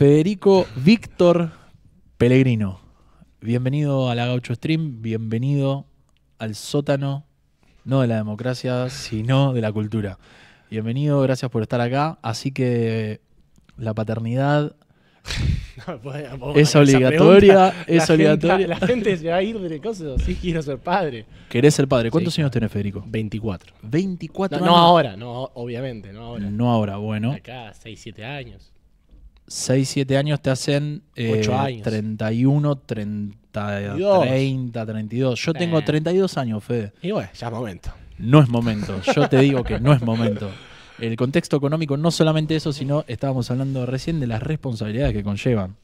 Federico Víctor Pellegrino. Bienvenido a la Gaucho Stream, bienvenido al sótano, no de la democracia, sino de la cultura. Bienvenido, gracias por estar acá. Así que la paternidad es obligatoria, es la obligatoria. Gente, la gente se va a ir de cosas, sí quiero ser padre. ¿Querés ser padre? ¿Cuántos años tenés, Federico? 24. 24 no, años. No ahora, no, obviamente, no ahora. No ahora, bueno. Acá, 6, 7 años. 6, 7 años te hacen eh, 31, 30, 32. Yo tengo 32 eh. años, Fede. Y bueno, ya es momento. No es momento. Yo te digo que no es momento. El contexto económico, no solamente eso, sino estábamos hablando recién de las responsabilidades que conllevan.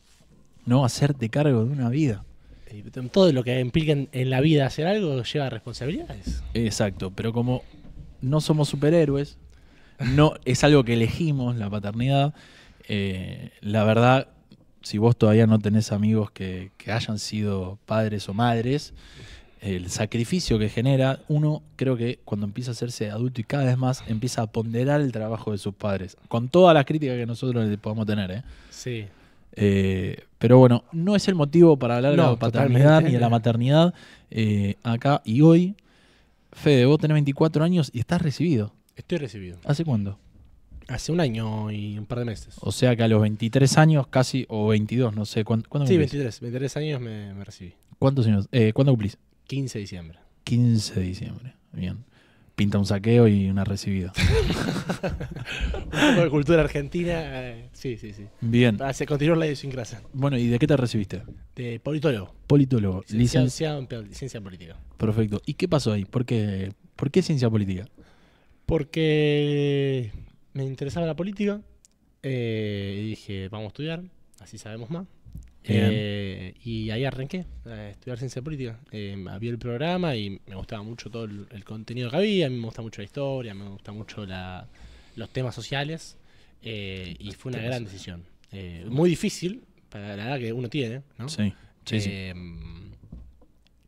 No hacerte cargo de una vida. Todo lo que implica en la vida hacer algo lleva responsabilidades. Exacto, pero como no somos superhéroes, no es algo que elegimos, la paternidad, eh, la verdad, si vos todavía no tenés amigos que, hayan sido padres o madres, el sacrificio que genera, uno creo que cuando empieza a hacerse adulto y cada vez más empieza a ponderar el trabajo de sus padres, con todas las críticas que nosotros le podamos tener. ¿eh? Sí. Eh, pero bueno, no es el motivo para hablar de la paternidad ni de la maternidad acá y hoy. Fede, vos tenés 24 años y estás recibido. Estoy recibido. ¿Hace cuándo? Hace un año y un par de meses. O sea que a los 23 años casi, o 22, no sé. ¿cuándo, cuándo sí, 23. 23 años me, recibí. ¿Cuántos años? Eh, ¿Cuándo cumplís? 15 de diciembre. 15 de diciembre, bien. Pinta un saqueo y una recibida. de cultura argentina, eh, sí, sí, sí. Bien. Ah, se continuó la idiosincrasia. Bueno, ¿y de qué te recibiste? De politólogo. Politólogo. Licenciado en ciencia política. Perfecto. ¿Y qué pasó ahí? ¿Por qué, ¿Por qué ciencia política? Porque me interesaba la política eh, y dije, vamos a estudiar, así sabemos más. Eh, y ahí arranqué a estudiar ciencia política. había eh, el programa y me gustaba mucho todo el, contenido que había, me gusta mucho la historia, me gusta mucho los temas sociales y fue una gran decisión. muy difícil para la edad que uno tiene, ¿no? Sí,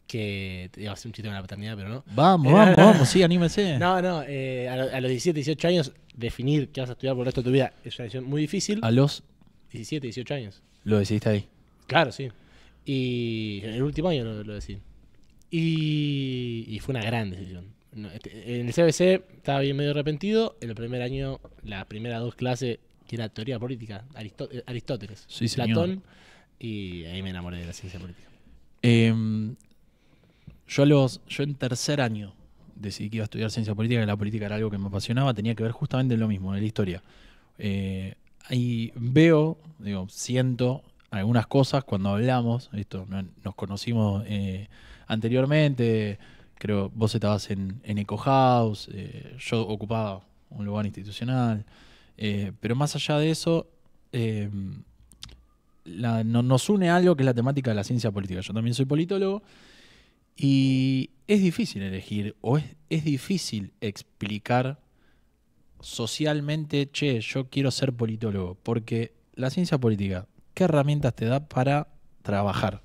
Que iba a hacer un chiste con la paternidad, pero no. Vamos, vamos, vamos, sí, anímese No, no, a, a los 17, 18 años definir qué vas a estudiar por el resto de tu vida es una decisión muy difícil. A los 17, 18 años. Lo decidiste ahí. Claro, sí. Y en el último año lo, decidí. Y, fue una gran decisión. Este, en el CBC estaba bien medio arrepentido. En el primer año, las primeras dos clases, que era teoría política, eh, Aristóteles, Platón, y ahí me enamoré de la ciencia política. Em, yo, los, yo en tercer año decidí que iba a estudiar ciencia política, que la política era algo que me apasionaba, tenía que ver justamente lo mismo, en la historia. Eh, ahí y veo, digo, siento algunas cosas cuando hablamos, esto, nos conocimos eh, anteriormente, creo vos estabas en, en Eco House, eh, yo ocupaba un lugar institucional, pero más allá de eso, nos une algo que es la temática de la ciencia política. Yo también soy politólogo y es difícil elegir o es, difícil explicar socialmente, che, yo quiero ser politólogo, porque la ciencia política, ¿qué herramientas te da para trabajar?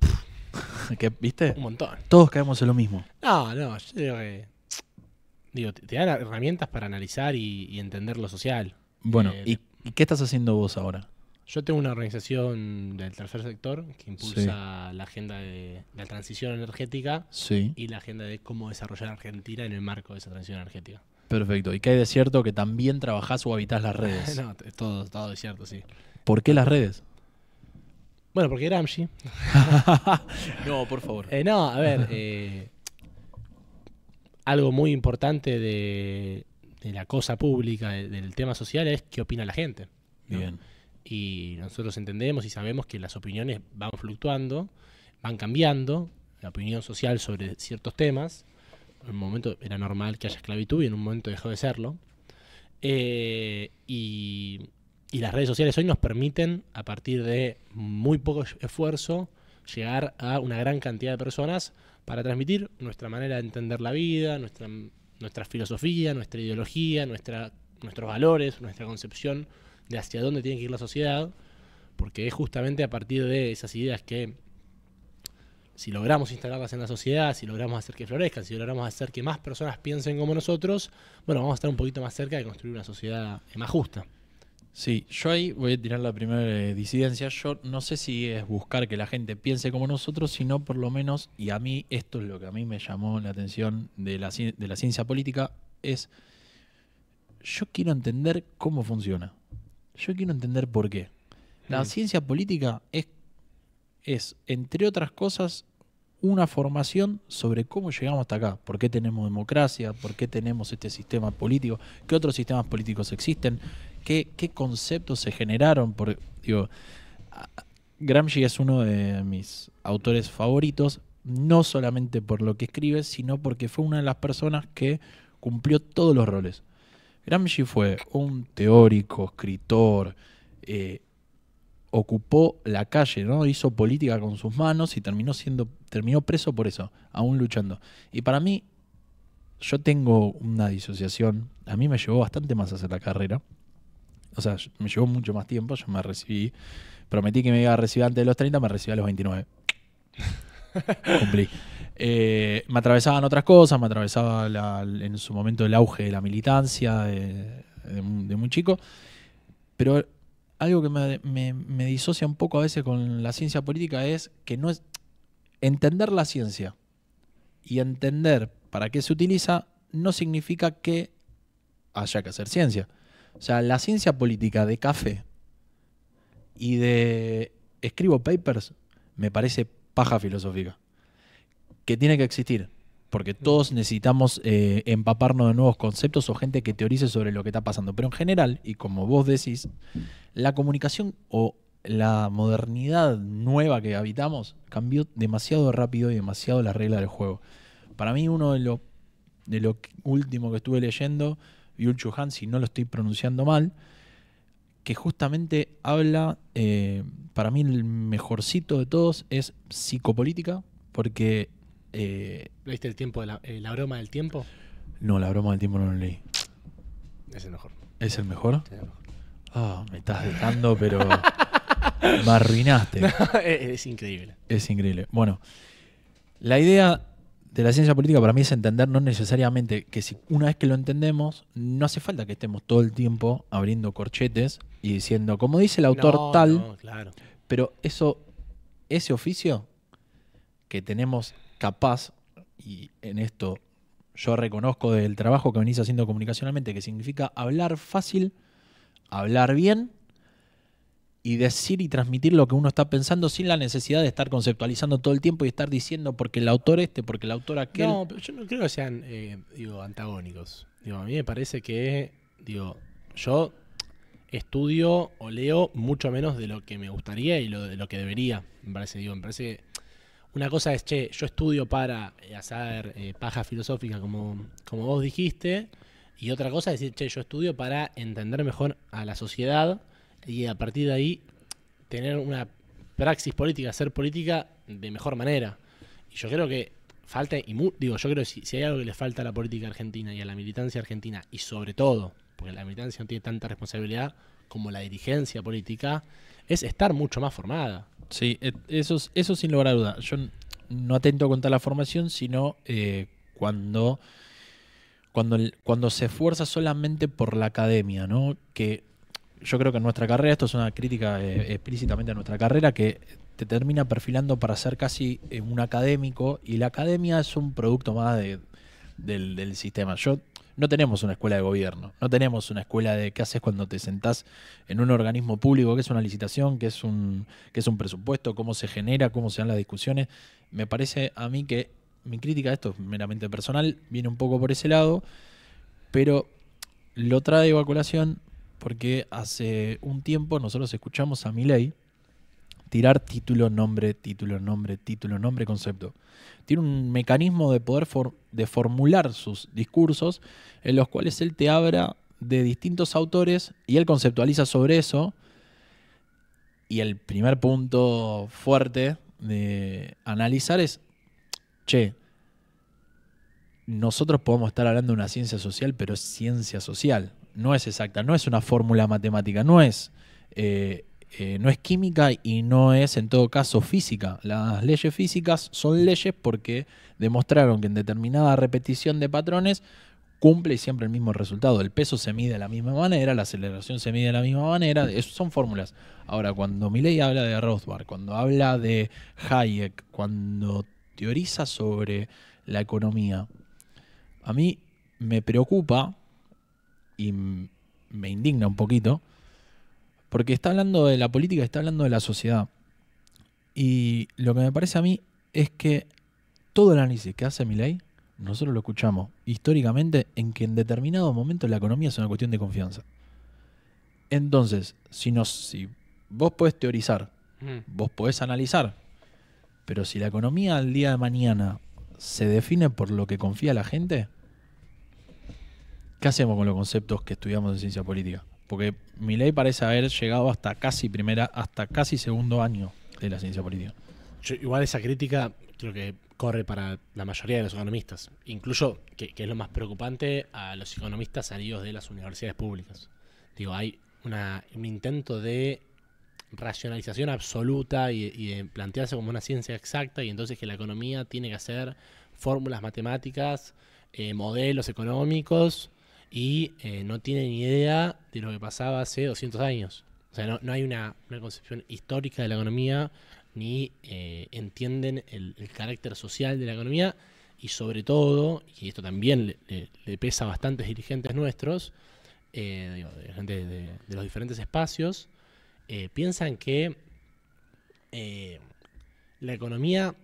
¿Viste? Un montón. Todos caemos en lo mismo. No, no, yo digo que. te, herramientas para analizar y, entender lo social. Bueno, eh, ¿y, qué estás haciendo vos ahora? Yo tengo una organización del tercer sector que impulsa la agenda de la transición energética y la agenda de cómo desarrollar Argentina en el marco de esa transición energética. Perfecto. ¿Y qué hay de cierto que también trabajás o habitas las redes? no, todo, todo es cierto, sí. ¿Por qué las redes? Bueno, porque Gramsci. no, por favor. Eh, no, a ver. Eh, algo muy importante de, la cosa pública, del tema social, es qué opina la gente. Bien y nosotros entendemos y sabemos que las opiniones van fluctuando, van cambiando, la opinión social sobre ciertos temas. En un momento era normal que haya esclavitud y en un momento dejó de serlo. Eh, y, las redes sociales hoy nos permiten, a partir de muy poco esfuerzo, llegar a una gran cantidad de personas para transmitir nuestra manera de entender la vida, nuestra, nuestra filosofía, nuestra ideología, nuestra, nuestros valores, nuestra concepción de hacia dónde tiene que ir la sociedad, porque es justamente a partir de esas ideas que si logramos instalarlas en la sociedad, si logramos hacer que florezcan, si logramos hacer que más personas piensen como nosotros, bueno, vamos a estar un poquito más cerca de construir una sociedad eh, más justa. Sí, yo ahí voy a tirar la primera eh, disidencia. Yo no sé si es buscar que la gente piense como nosotros, sino por lo menos, y a mí esto es lo que a mí me llamó la atención de la ciencia política, es yo quiero entender cómo funciona. Yo quiero entender por qué. La mm. ciencia política es, es, entre otras cosas, una formación sobre cómo llegamos hasta acá, por qué tenemos democracia, por qué tenemos este sistema político, qué otros sistemas políticos existen, qué, qué conceptos se generaron. Por, digo, Gramsci es uno de mis autores favoritos, no solamente por lo que escribe, sino porque fue una de las personas que cumplió todos los roles. Gramsci fue un teórico, escritor, eh, ocupó la calle, ¿no? Hizo política con sus manos y terminó siendo, terminó preso por eso, aún luchando. Y para mí, yo tengo una disociación. A mí me llevó bastante más hacer la carrera. O sea, me llevó mucho más tiempo. Yo me recibí. Prometí que me iba a recibir antes de los 30, me recibí a los 29 cumplí. Eh, me atravesaban otras cosas, me atravesaba en su momento el auge de la militancia de, un muy chico, pero algo que me, disocia un poco a veces con la ciencia política es que no es entender la ciencia y entender para qué se utiliza no significa que haya que hacer ciencia. O sea, la ciencia política de café y de escribo papers me parece paja filosófica, que tiene que existir, porque todos necesitamos eh, empaparnos de nuevos conceptos o gente que teorice sobre lo que está pasando. Pero en general, y como vos decís, la comunicación o la modernidad nueva que habitamos cambió demasiado rápido y demasiado la regla del juego. Para mí, uno de los de lo último que estuve leyendo, Yul Chuhan, si no lo estoy pronunciando mal, que justamente habla, eh, para mí el mejorcito de todos es psicopolítica, porque... Eh, ¿Leíste el tiempo, de eh, la, broma del tiempo? No, la broma del tiempo no lo leí. Es el mejor. ¿Es el mejor? Ah, me estás dejando, pero me arruinaste. es increíble. Es increíble. Bueno, la idea de la ciencia política para mí es entender no necesariamente que si una vez que lo entendemos, no hace falta que estemos todo el tiempo abriendo corchetes y diciendo, como dice el autor tal, pero eso, ese oficio que tenemos capaz, y en esto yo reconozco del trabajo que venís haciendo comunicacionalmente, que significa hablar fácil, hablar bien y decir y transmitir lo que uno está pensando sin la necesidad de estar conceptualizando todo el tiempo y estar diciendo porque el autor este, porque el autor aquel. No, pero yo no creo que sean eh, digo, antagónicos. Digo, a mí me parece que, digo, yo estudio o leo mucho menos de lo que me gustaría y lo, de lo que debería. Me parece, digo, me parece que una cosa es, che, yo estudio para eh, hacer eh, paja filosófica, como, como vos dijiste, y otra cosa es decir, che, yo estudio para entender mejor a la sociedad y a partir de ahí tener una praxis política, hacer política de mejor manera. Y yo creo que falta, y digo, yo creo que si, hay algo que le falta a la política argentina y a la militancia argentina, y sobre todo, porque la militancia no tiene tanta responsabilidad como la dirigencia política, es estar mucho más formada. Sí, eso, eso sin lugar a duda. Yo no atento contra la formación, sino eh, cuando, cuando, cuando se esfuerza solamente por la academia, ¿no? Que yo creo que en nuestra carrera, esto es una crítica eh, explícitamente a nuestra carrera, que te termina perfilando para ser casi eh, un académico y la academia es un producto más de, del, sistema. Yo no tenemos una escuela de gobierno, no tenemos una escuela de qué haces cuando te sentás en un organismo público, qué es una licitación, qué es un, es un presupuesto, cómo se genera, cómo se dan las discusiones. Me parece a mí que mi crítica, esto es meramente personal, viene un poco por ese lado, pero lo trae Evacuación porque hace un tiempo nosotros escuchamos a Milei tirar título, nombre, título, nombre, título, nombre, concepto. Tiene un mecanismo de poder de formular sus discursos en los cuales él te habla de distintos autores y él conceptualiza sobre eso. Y el primer punto fuerte de analizar es, che, nosotros podemos estar hablando de una ciencia social, pero es ciencia social no es exacta, no es una fórmula matemática, no es, eh, eh, no es química y no es en todo caso física. Las leyes físicas son leyes porque demostraron que en determinada repetición de patrones cumple siempre el mismo resultado. El peso se mide de la misma manera, la aceleración se mide de la misma manera, son fórmulas. Ahora, cuando ley habla de Rothbard, cuando habla de Hayek, cuando teoriza sobre la economía, a mí me preocupa y me indigna un poquito, porque está hablando de la política, está hablando de la sociedad. Y lo que me parece a mí es que todo el análisis que hace Milei, nosotros lo escuchamos históricamente en que en determinados momentos la economía es una cuestión de confianza. Entonces, si, nos, si vos podés teorizar, mm. vos podés analizar, pero si la economía al día de mañana se define por lo que confía la gente, ¿Qué hacemos con los conceptos que estudiamos de ciencia política? Porque mi ley parece haber llegado hasta casi primera, hasta casi segundo año de la ciencia política. igual esa crítica creo que corre para la mayoría de los economistas, incluso, que, es lo más preocupante, a los economistas salidos de las universidades públicas. Digo, hay un intento de racionalización absoluta y, de plantearse como una ciencia exacta y entonces que la economía tiene que hacer fórmulas matemáticas, eh, modelos económicos y eh, no tienen ni idea de lo que pasaba hace 200 años. O sea, no, hay una, concepción histórica de la economía, ni eh, entienden el, carácter social de la economía, y sobre todo, y esto también le, pesa a bastantes dirigentes nuestros, eh, gente de, los diferentes espacios, piensan que la economía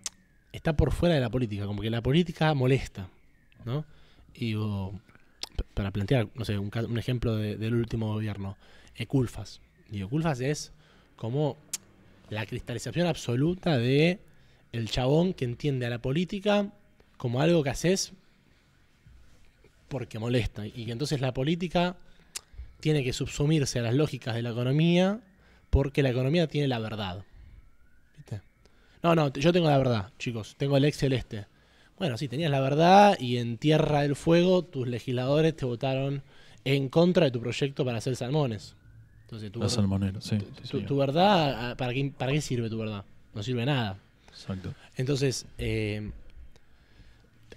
está por fuera de la política, como que la política molesta, ¿no? Y digo, para plantear, no sé, un, ejemplo del último gobierno, Eculfas. Eh, y Eculfas es como la cristalización absoluta de el chabón que entiende a la política como algo que haces porque molesta. Y que entonces la política tiene que subsumirse a las lógicas de la economía porque la economía tiene la verdad. No, no, yo tengo la verdad, chicos. Tengo el ex este. Bueno, sí, tenías la verdad y en Tierra del Fuego tus legisladores te votaron en contra de tu proyecto para hacer salmones. Entonces, tu, verdad, sí, tu, verdad, ah, ¿para qué, ¿para qué sirve tu verdad? No sirve nada. Exacto. Entonces, eh,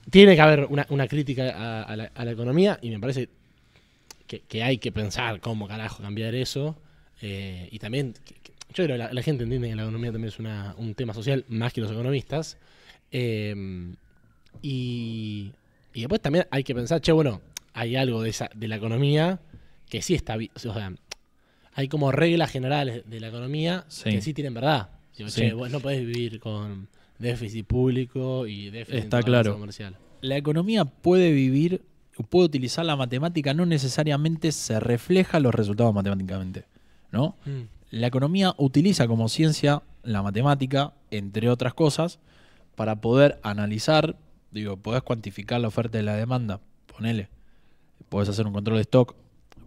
tiene que haber una, crítica a, la, economía y me parece que, hay que pensar cómo carajo cambiar eso. Eh, y también, yo creo que la, gente entiende que la economía también es un tema social más que los economistas. Eh, y, después también hay que pensar, che, bueno, hay algo de, esa, de la economía que sí está O sea, hay como reglas generales de la economía que sí tienen verdad. Che, no podés vivir con déficit público y déficit está claro. comercial. La economía puede vivir, puede utilizar la matemática, no necesariamente se refleja los resultados matemáticamente. ¿no? Mm. La economía utiliza como ciencia la matemática, entre otras cosas, para poder analizar, Digo, podés cuantificar la oferta y la demanda, ponele. Podés hacer un control de stock,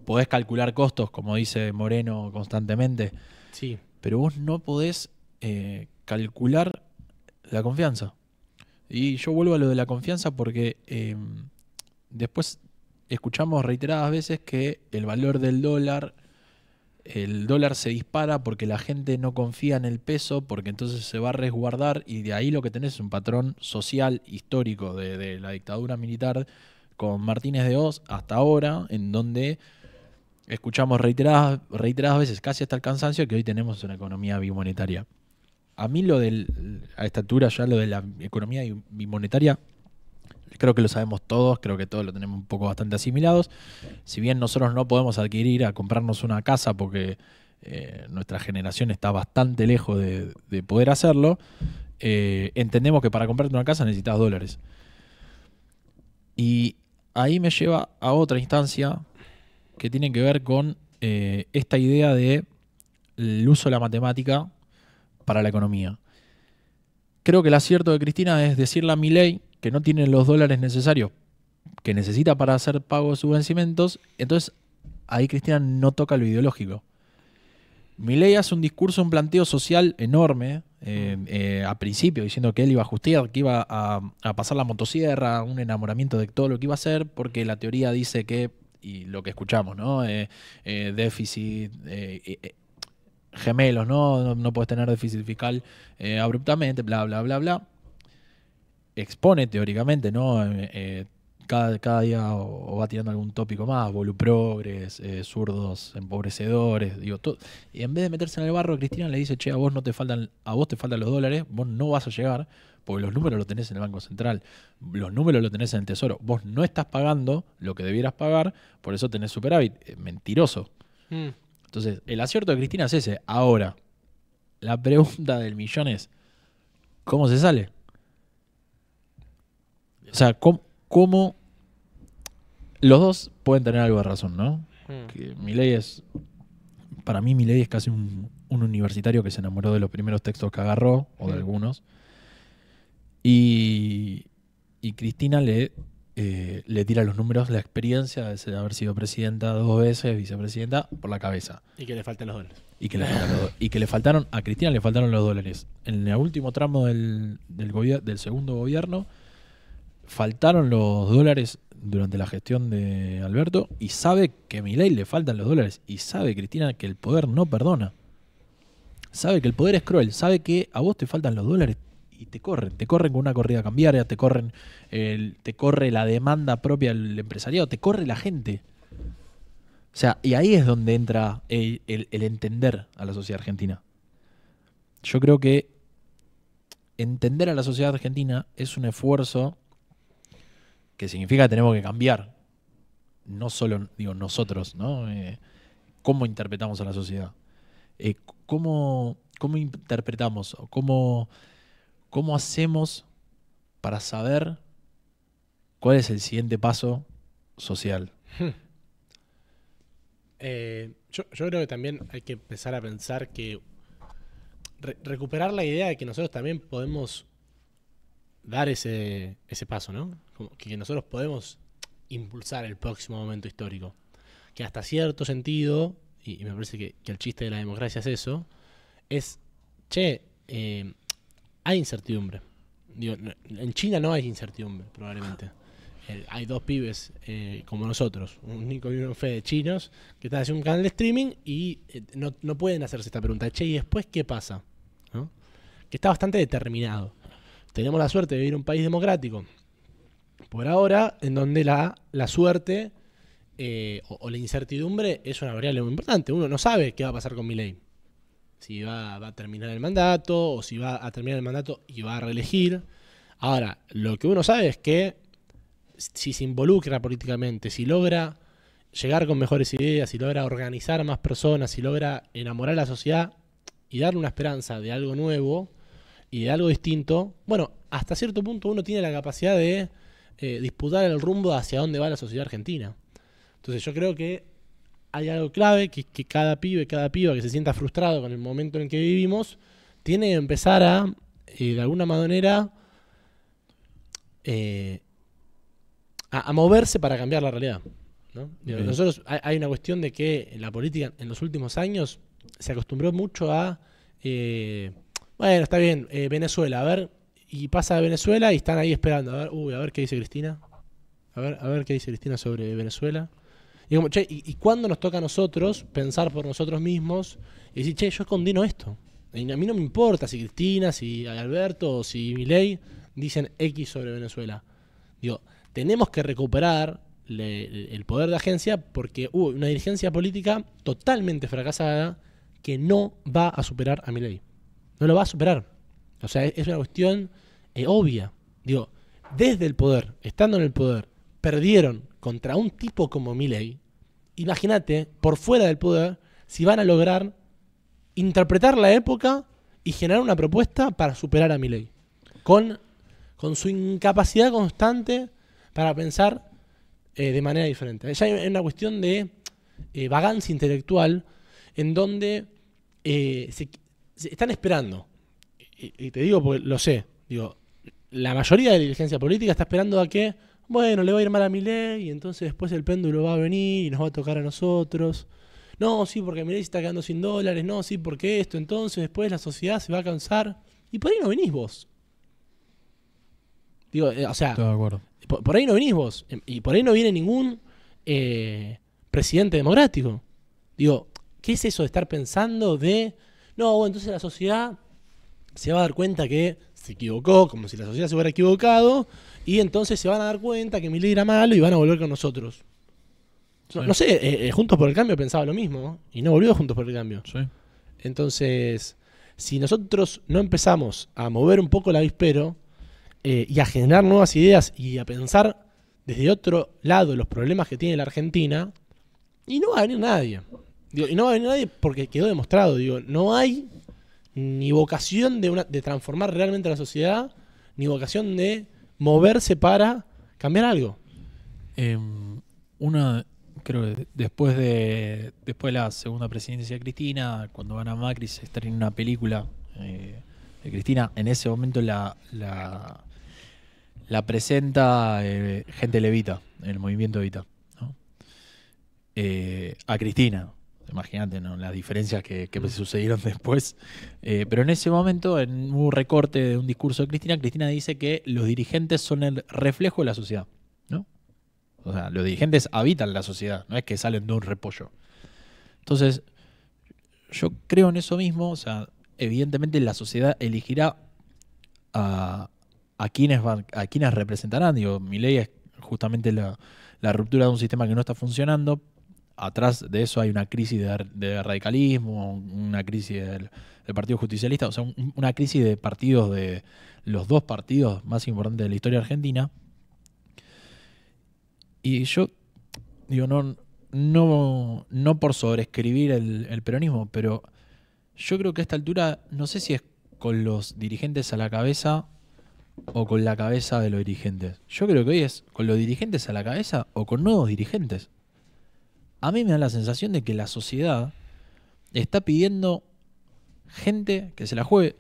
podés calcular costos, como dice Moreno constantemente. Sí. Pero vos no podés eh, calcular la confianza. Y yo vuelvo a lo de la confianza porque em, después escuchamos reiteradas veces que el valor del dólar el dólar se dispara porque la gente no confía en el peso, porque entonces se va a resguardar y de ahí lo que tenés es un patrón social histórico de, la dictadura militar con Martínez de Oz hasta ahora, en donde escuchamos reiteradas, reiteradas veces, casi hasta el cansancio, que hoy tenemos una economía bimonetaria. A mí lo del, a esta altura ya lo de la economía bimonetaria creo que lo sabemos todos, creo que todos lo tenemos un poco bastante asimilados. Si bien nosotros no podemos adquirir a comprarnos una casa porque eh, nuestra generación está bastante lejos de, poder hacerlo, eh, entendemos que para comprarte una casa necesitas dólares. Y ahí me lleva a otra instancia que tiene que ver con eh, esta idea del uso de la matemática para la economía. Creo que el acierto de Cristina es decirle a mi ley que no tiene los dólares necesarios que necesita para hacer pago de sus vencimientos, entonces ahí Cristina no toca lo ideológico. Milei hace un discurso, un planteo social enorme eh, eh, a principio, diciendo que él iba a justiar, que iba a, pasar la motosierra, un enamoramiento de todo lo que iba a hacer, porque la teoría dice que, y lo que escuchamos, ¿no? Eh, déficit, gemelos, ¿no? ¿no? puedes tener déficit fiscal abruptamente, bla, bla, bla, bla expone teóricamente, ¿no? Eh, cada, día o, va tirando algún tópico más, voluprogres, eh, zurdos, empobrecedores, digo, todo. Y en vez de meterse en el barro, Cristina le dice, che, a vos no te faltan, a vos te faltan los dólares, vos no vas a llegar, porque los números los tenés en el Banco Central, los números los tenés en el Tesoro, vos no estás pagando lo que debieras pagar, por eso tenés superávit, eh, mentiroso. Mm. Entonces, el acierto de Cristina es ese. Ahora, la pregunta del millón es, ¿cómo se sale? O sea, ¿cómo, los dos pueden tener algo de razón, ¿no? Mm. es. Para mí, ley es casi un, universitario que se enamoró de los primeros textos que agarró, o de mm. algunos. Y, y Cristina le, eh, le tira los números, la experiencia de haber sido presidenta dos veces, vicepresidenta, por la cabeza. Y que le faltan los dólares. Y que le, y que le faltaron, a Cristina le faltaron los dólares. En el último tramo del, del, del segundo gobierno faltaron los dólares durante la gestión de Alberto y sabe que a Milei le faltan los dólares y sabe, Cristina, que el poder no perdona. Sabe que el poder es cruel, sabe que a vos te faltan los dólares y te corren, te corren con una corrida cambiaria, te corren te corre la demanda propia del empresariado, te corre la gente. O sea, y ahí es donde entra el entender a la sociedad argentina. Yo creo que entender a la sociedad argentina es un esfuerzo que significa que tenemos que cambiar, no solo digo nosotros, ¿no? Eh, cómo interpretamos a la sociedad, eh, cómo, cómo interpretamos, cómo, cómo hacemos para saber cuál es el siguiente paso social. Hmm. Eh, yo, creo que también hay que empezar a pensar que recuperar la idea de que nosotros también podemos dar ese, paso, ¿no? que nosotros podemos impulsar el próximo momento histórico. Que hasta cierto sentido, y, me parece que, el chiste de la democracia es eso, es, che, eh, hay incertidumbre. en China no hay incertidumbre, probablemente. Ah. Eh, hay dos pibes eh, como nosotros, un Nico y un Fede chinos, que están haciendo un canal de streaming y no, pueden hacerse esta pregunta. Che, ¿y después qué pasa? Que está bastante determinado tenemos la suerte de vivir en un país democrático, por ahora, en donde la, suerte eh, o, la incertidumbre es una variable muy importante. Uno no sabe qué va a pasar con mi ley. Si va, va, a terminar el mandato o si va a terminar el mandato y va a reelegir. Ahora, lo que uno sabe es que si se involucra políticamente, si logra llegar con mejores ideas, si logra organizar más personas, si logra enamorar a la sociedad y darle una esperanza de algo nuevo, y de algo distinto, bueno, hasta cierto punto uno tiene la capacidad de eh, disputar el rumbo hacia dónde va la sociedad argentina. Entonces yo creo que hay algo clave, que, cada pibe, cada piba que se sienta frustrado con el momento en que vivimos, tiene que empezar a, eh, de alguna manera, eh, a, moverse para cambiar la realidad. Nosotros hay, una cuestión de que la política en los últimos años se acostumbró mucho a bueno, está bien, eh, Venezuela, a ver, y pasa a Venezuela y están ahí esperando, a ver, uy, a ver qué dice Cristina, a ver, a ver qué dice Cristina sobre Venezuela. Y como, che, ¿y, nos toca a nosotros pensar por nosotros mismos y decir, che, yo condeno esto? a mí no me importa si Cristina, si Alberto o si Miley dicen X sobre Venezuela. Digo, tenemos que recuperar el poder de agencia porque hubo uh, una dirigencia política totalmente fracasada que no va a superar a Miley no lo va a superar. O sea, es una cuestión eh, obvia. Digo, desde el poder, estando en el poder, perdieron contra un tipo como Milley. Imagínate, por fuera del poder, si van a lograr interpretar la época y generar una propuesta para superar a Milley. Con, con su incapacidad constante para pensar eh, de manera diferente. es es una cuestión de eh, vagancia intelectual en donde se, están esperando, y, te digo porque lo sé, digo, la mayoría de la diligencia política está esperando a que, bueno, le va a ir mal a mi y entonces después el péndulo va a venir y nos va a tocar a nosotros. No, sí, porque Miley se está quedando sin dólares, no, sí, porque esto, entonces después la sociedad se va a cansar. Y por ahí no venís vos. Digo, eh, o sea, Por, ahí no venís vos. Em, y por ahí no viene ningún eh, presidente democrático. Digo, ¿qué es eso de estar pensando de no, entonces la sociedad se va a dar cuenta que se equivocó, como si la sociedad se hubiera equivocado, y entonces se van a dar cuenta que me era malo y van a volver con nosotros. No, sé, eh, eh, Juntos por el Cambio pensaba lo mismo, y no volvió Juntos por el Cambio. Entonces, si nosotros no empezamos a mover un poco el avispero eh, y a generar nuevas ideas y a pensar desde otro lado los problemas que tiene la Argentina, y no va a venir nadie y no va a venir nadie porque quedó demostrado. Digo, no hay ni vocación de, transformar realmente la sociedad, ni vocación de moverse para cambiar algo. Em, una, creo que después de, después la segunda presidencia de Cristina, cuando van a Macri, se en una película eh, de Cristina. En ese momento la, la, presenta eh, gente levita, el movimiento levita eh, a Cristina imagínate ¿no? las diferencias que, sucedieron después. Eh, pero en ese momento, en un recorte de un discurso de Cristina, Cristina dice que los dirigentes son el reflejo de la sociedad. ¿no? O sea, los dirigentes habitan la sociedad, no es que salen de un repollo. Entonces, yo creo en eso mismo. O sea, evidentemente la sociedad elegirá a, quienes, van, a representarán. Digo, mi ley es justamente la ruptura de un sistema que no está funcionando, atrás de eso hay una crisis de, radicalismo, una crisis del, Partido Justicialista, o sea, una crisis de partidos de los dos partidos más importantes de la historia argentina. Y yo digo, no, no, por sobreescribir el peronismo, pero yo creo que a esta altura, no sé si es con los dirigentes a la cabeza o con la cabeza de los dirigentes. Yo creo que hoy es con los dirigentes a la cabeza o con nuevos dirigentes a mí me da la sensación de que la sociedad está pidiendo gente que se la juegue.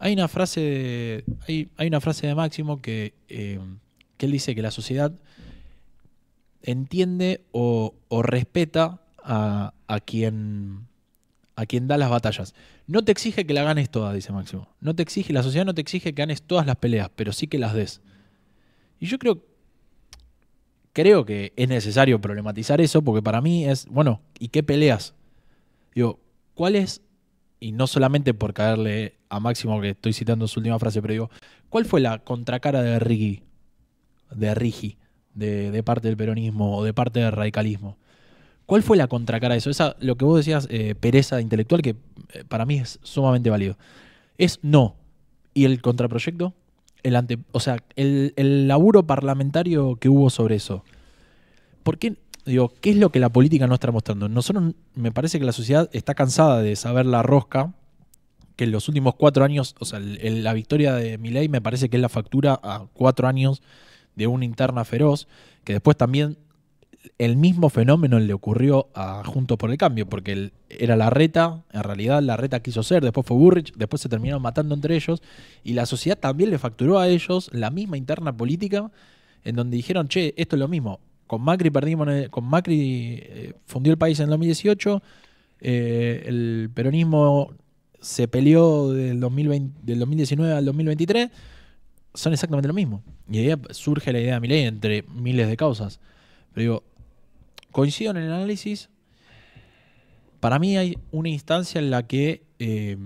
Hay una frase de, hay, una frase de Máximo eh, que, él dice que la sociedad entiende o, respeta a, quien, a quien da las batallas. No te exige que la ganes toda, dice Máximo. No te exige, la sociedad no te exige que ganes todas las peleas, pero sí que las des. Y yo creo que creo que es necesario problematizar eso porque para mí es, bueno, ¿y qué peleas? Digo, ¿cuál es, y no solamente por caerle a Máximo que estoy citando su última frase, pero digo, ¿cuál fue la contracara de Rigi de Rigi, de, de, parte del peronismo o de parte del radicalismo? ¿Cuál fue la contracara de eso? Esa, lo que vos decías, eh, pereza intelectual, que eh, para mí es sumamente válido. Es no. ¿Y el contraproyecto? el, o sea, el, laburo parlamentario que hubo sobre eso. ¿Por qué, digo, ¿qué es lo que la política no está mostrando? Nosotros, me parece que la sociedad está cansada de saber la rosca, que en los últimos cuatro años, o sea, la victoria de Milei me parece que es la factura a cuatro años de una interna feroz, que después también el mismo fenómeno le ocurrió a Juntos por el Cambio, porque era la reta, en realidad la reta quiso ser, después fue Burrich, después se terminaron matando entre ellos, y la sociedad también le facturó a ellos la misma interna política, en donde dijeron, che, esto es lo mismo, con Macri perdimos, con Macri eh, fundió el país en el 2018, eh, el peronismo se peleó del, 2019 al 2023, son exactamente lo mismo. Y ahí surge la idea de Milei entre miles de causas. Pero digo, Coincido en el análisis. Para mí hay una instancia en la que eh,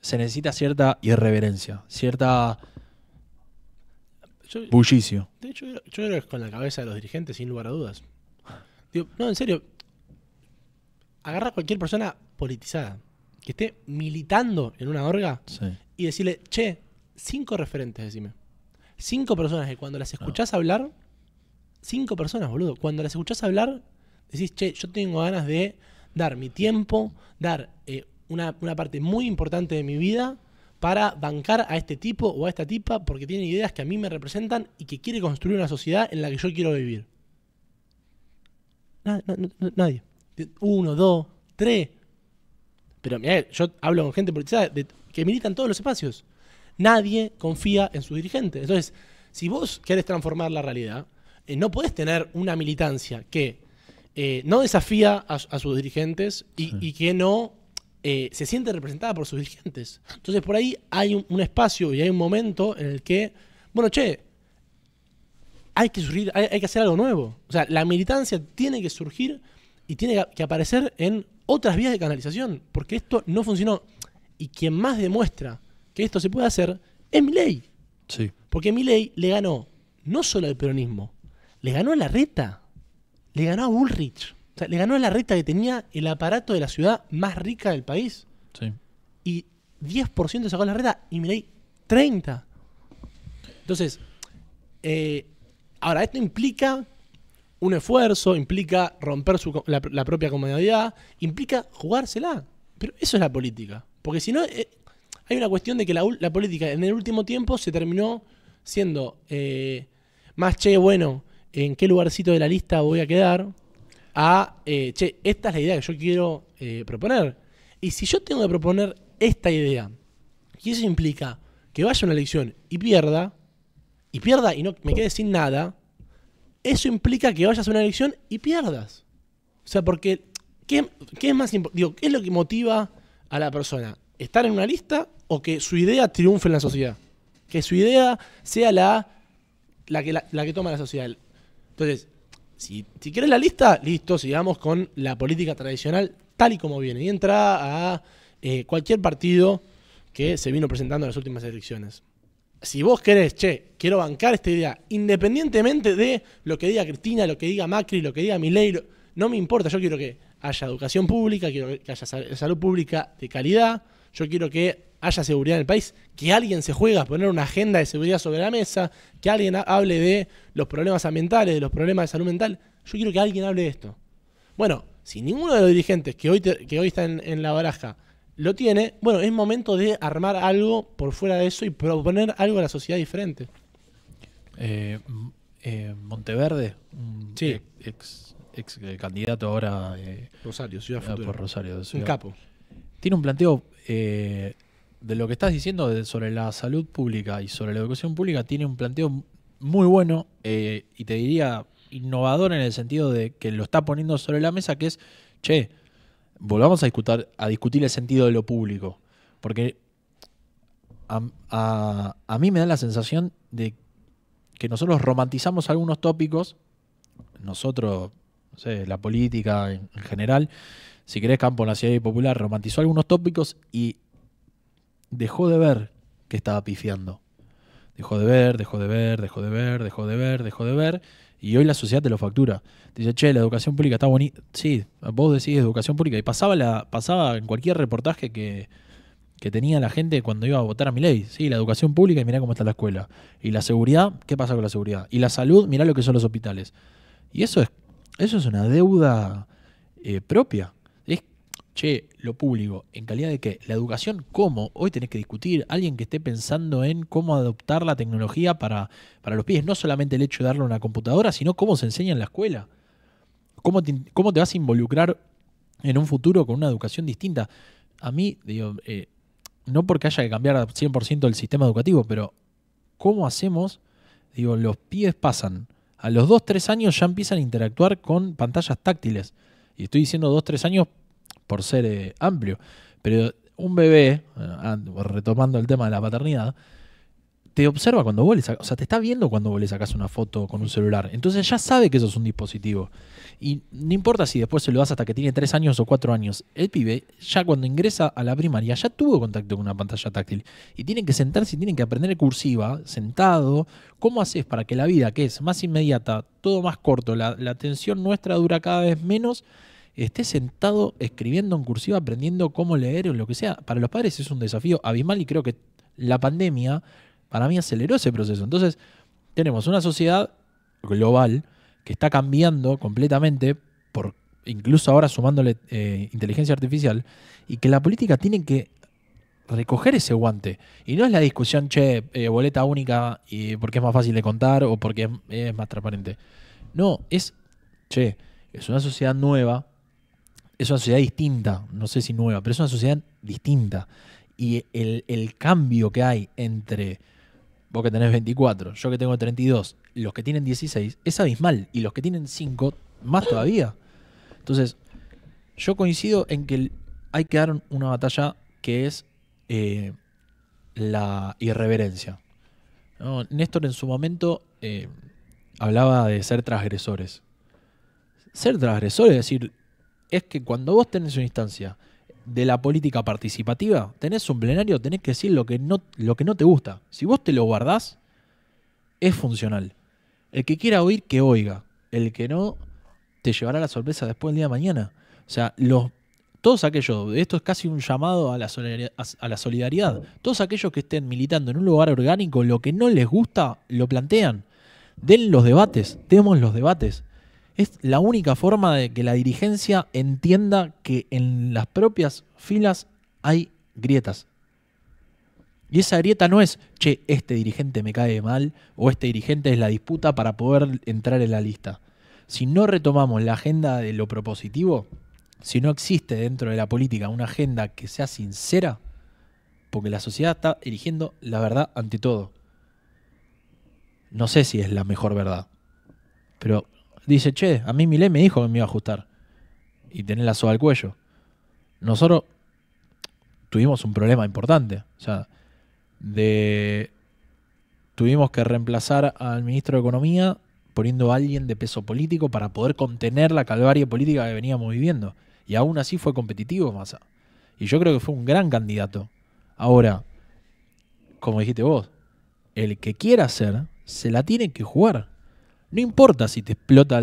se necesita cierta irreverencia, cierta bullicio. De hecho, yo creo que es con la cabeza de los dirigentes, sin lugar a dudas. no, en serio. Agarra a cualquier persona politizada que esté militando en una orga y decirle, che, cinco referentes, decime. Cinco personas que cuando las escuchás hablar, cinco personas, boludo, cuando las escuchás hablar, decís, che, yo tengo ganas de dar mi tiempo, dar eh, una, parte muy importante de mi vida para bancar a este tipo o a esta tipa porque tiene ideas que a mí me representan y que quiere construir una sociedad en la que yo quiero vivir. nadie. Uno, dos, tres. Pero mirá, yo hablo con gente politizada que milita en todos los espacios. Nadie confía en su dirigente. Entonces, si vos querés transformar la realidad, eh, no podés tener una militancia que eh, no desafía a, sus dirigentes y, que no eh, se siente representada por sus dirigentes. Entonces por ahí hay un, espacio y hay un momento en el que, bueno, che, hay que surgir, hay, que hacer algo nuevo. O sea, la militancia tiene que surgir y tiene que aparecer en otras vías de canalización, porque esto no funcionó. Y quien más demuestra que esto se puede hacer es Milei. Sí. Porque ley le ganó no solo el peronismo, le ganó a la reta le ganó a Bullrich. O sea, le ganó a la recta que tenía el aparato de la ciudad más rica del país. Sí. Y 10% sacó la reta y Milei 30. Entonces, eh, ahora, esto implica un esfuerzo, implica romper la, propia comodidad, implica jugársela. Pero eso es la política. Porque si no, eh, hay una cuestión de que la, política en el último tiempo se terminó siendo eh, más, che, bueno, en qué lugarcito de la lista voy a quedar, a, eh, che, esta es la idea que yo quiero eh, proponer. Y si yo tengo que proponer esta idea, y eso implica que vaya a una elección y pierda, y pierda y no me quede sin nada, eso implica que vayas a una elección y pierdas. O sea, porque, ¿qué, es más digo, ¿qué es lo que motiva a la persona? ¿Estar en una lista o que su idea triunfe en la sociedad? Que su idea sea la, la, que, la, la que toma la sociedad. Entonces, si, querés quieres la lista, listo, sigamos con la política tradicional tal y como viene. Y entra a eh, cualquier partido que se vino presentando en las últimas elecciones. Si vos querés, che, quiero bancar esta idea, independientemente de lo que diga Cristina, lo que diga Macri, lo que diga Milei, no me importa, yo quiero que haya educación pública, quiero que haya salud pública de calidad, yo quiero que haya seguridad en el país, que alguien se juega a poner una agenda de seguridad sobre la mesa, que alguien hable de los problemas ambientales, de los problemas de salud mental. Yo quiero que alguien hable de esto. Bueno, si ninguno de los dirigentes que hoy, que hoy está en, la baraja lo tiene, bueno, es momento de armar algo por fuera de eso y proponer algo a la sociedad diferente. Eh, eh, Monteverde, un ex, ex, eh, candidato ahora Rosario, Ciudad Futura. Por Rosario, Un capo. Tiene un planteo de lo que estás diciendo sobre la salud pública y sobre la educación pública tiene un planteo muy bueno eh, y te diría innovador en el sentido de que lo está poniendo sobre la mesa, que es, che, volvamos a discutir, a discutir el sentido de lo público. Porque a, mí me da la sensación de que nosotros romantizamos algunos tópicos, nosotros, no sé, la política en, general, si querés, Campo Nacional y Popular romantizó algunos tópicos y dejó de ver que estaba pifiando. Dejó de ver, dejó de ver, dejó de ver, dejó de ver, dejó de ver. Y hoy la sociedad te lo factura. Te dice, che, la educación pública está bonita. Sí, vos decís educación pública. Y pasaba, la, pasaba en cualquier reportaje que, tenía la gente cuando iba a votar a mi ley. Sí, la educación pública y mirá cómo está la escuela. Y la seguridad, ¿qué pasa con la seguridad? Y la salud, mirá lo que son los hospitales. Y eso es, eso es una deuda eh, propia che, lo público, en calidad de que la educación, ¿cómo? Hoy tenés que discutir, alguien que esté pensando en cómo adoptar la tecnología para, los pies, no solamente el hecho de darle una computadora, sino cómo se enseña en la escuela, cómo te, cómo te vas a involucrar en un futuro con una educación distinta. A mí, digo, eh, no porque haya que cambiar 100% el sistema educativo, pero ¿cómo hacemos? Digo, los pies pasan. A los 2-3 años ya empiezan a interactuar con pantallas táctiles. Y estoy diciendo 2-3 años por ser eh, amplio. Pero un bebé, eh, retomando el tema de la paternidad, te observa cuando vos o sea, te está viendo cuando vos le sacas una foto con un celular. Entonces ya sabe que eso es un dispositivo. Y no importa si después se lo das hasta que tiene tres años o cuatro años. El pibe, ya cuando ingresa a la primaria, ya tuvo contacto con una pantalla táctil. Y tienen que sentarse y tienen que aprender cursiva, sentado. ¿Cómo haces para que la vida, que es más inmediata, todo más corto, la, la atención nuestra dura cada vez menos? esté sentado escribiendo en cursiva, aprendiendo cómo leer o lo que sea. Para los padres es un desafío abismal y creo que la pandemia para mí aceleró ese proceso. Entonces, tenemos una sociedad global que está cambiando completamente, por, incluso ahora sumándole eh, inteligencia artificial, y que la política tiene que recoger ese guante. Y no es la discusión, che, eh, boleta única y porque es más fácil de contar o porque es, es más transparente. No, es, che, es una sociedad nueva, es una sociedad distinta, no sé si nueva, pero es una sociedad distinta. Y el, cambio que hay entre vos que tenés 24, yo que tengo 32, los que tienen 16, es abismal. Y los que tienen 5, más todavía. Entonces, yo coincido en que hay que dar una batalla que es eh, la irreverencia. Néstor en su momento eh, hablaba de ser transgresores. Ser transgresores, es decir, es que cuando vos tenés una instancia de la política participativa, tenés un plenario, tenés que decir lo que no, lo que no te gusta. Si vos te lo guardás, es funcional. El que quiera oír, que oiga. El que no, te llevará la sorpresa después del día de mañana. O sea, los, todos aquellos, esto es casi un llamado a la, a la solidaridad. Todos aquellos que estén militando en un lugar orgánico, lo que no les gusta, lo plantean. Den los debates, demos los debates. Es la única forma de que la dirigencia entienda que en las propias filas hay grietas. Y esa grieta no es, che, este dirigente me cae mal o este dirigente es la disputa para poder entrar en la lista. Si no retomamos la agenda de lo propositivo, si no existe dentro de la política una agenda que sea sincera, porque la sociedad está eligiendo la verdad ante todo. No sé si es la mejor verdad, pero dice, che, a mí Milei me dijo que me iba a ajustar. Y tener la soga al cuello. Nosotros tuvimos un problema importante. O sea, de... Tuvimos que reemplazar al ministro de Economía poniendo a alguien de peso político para poder contener la calvaria política que veníamos viviendo. Y aún así fue competitivo Massa. Y yo creo que fue un gran candidato. Ahora, como dijiste vos, el que quiera hacer, se la tiene que jugar. No importa si te explota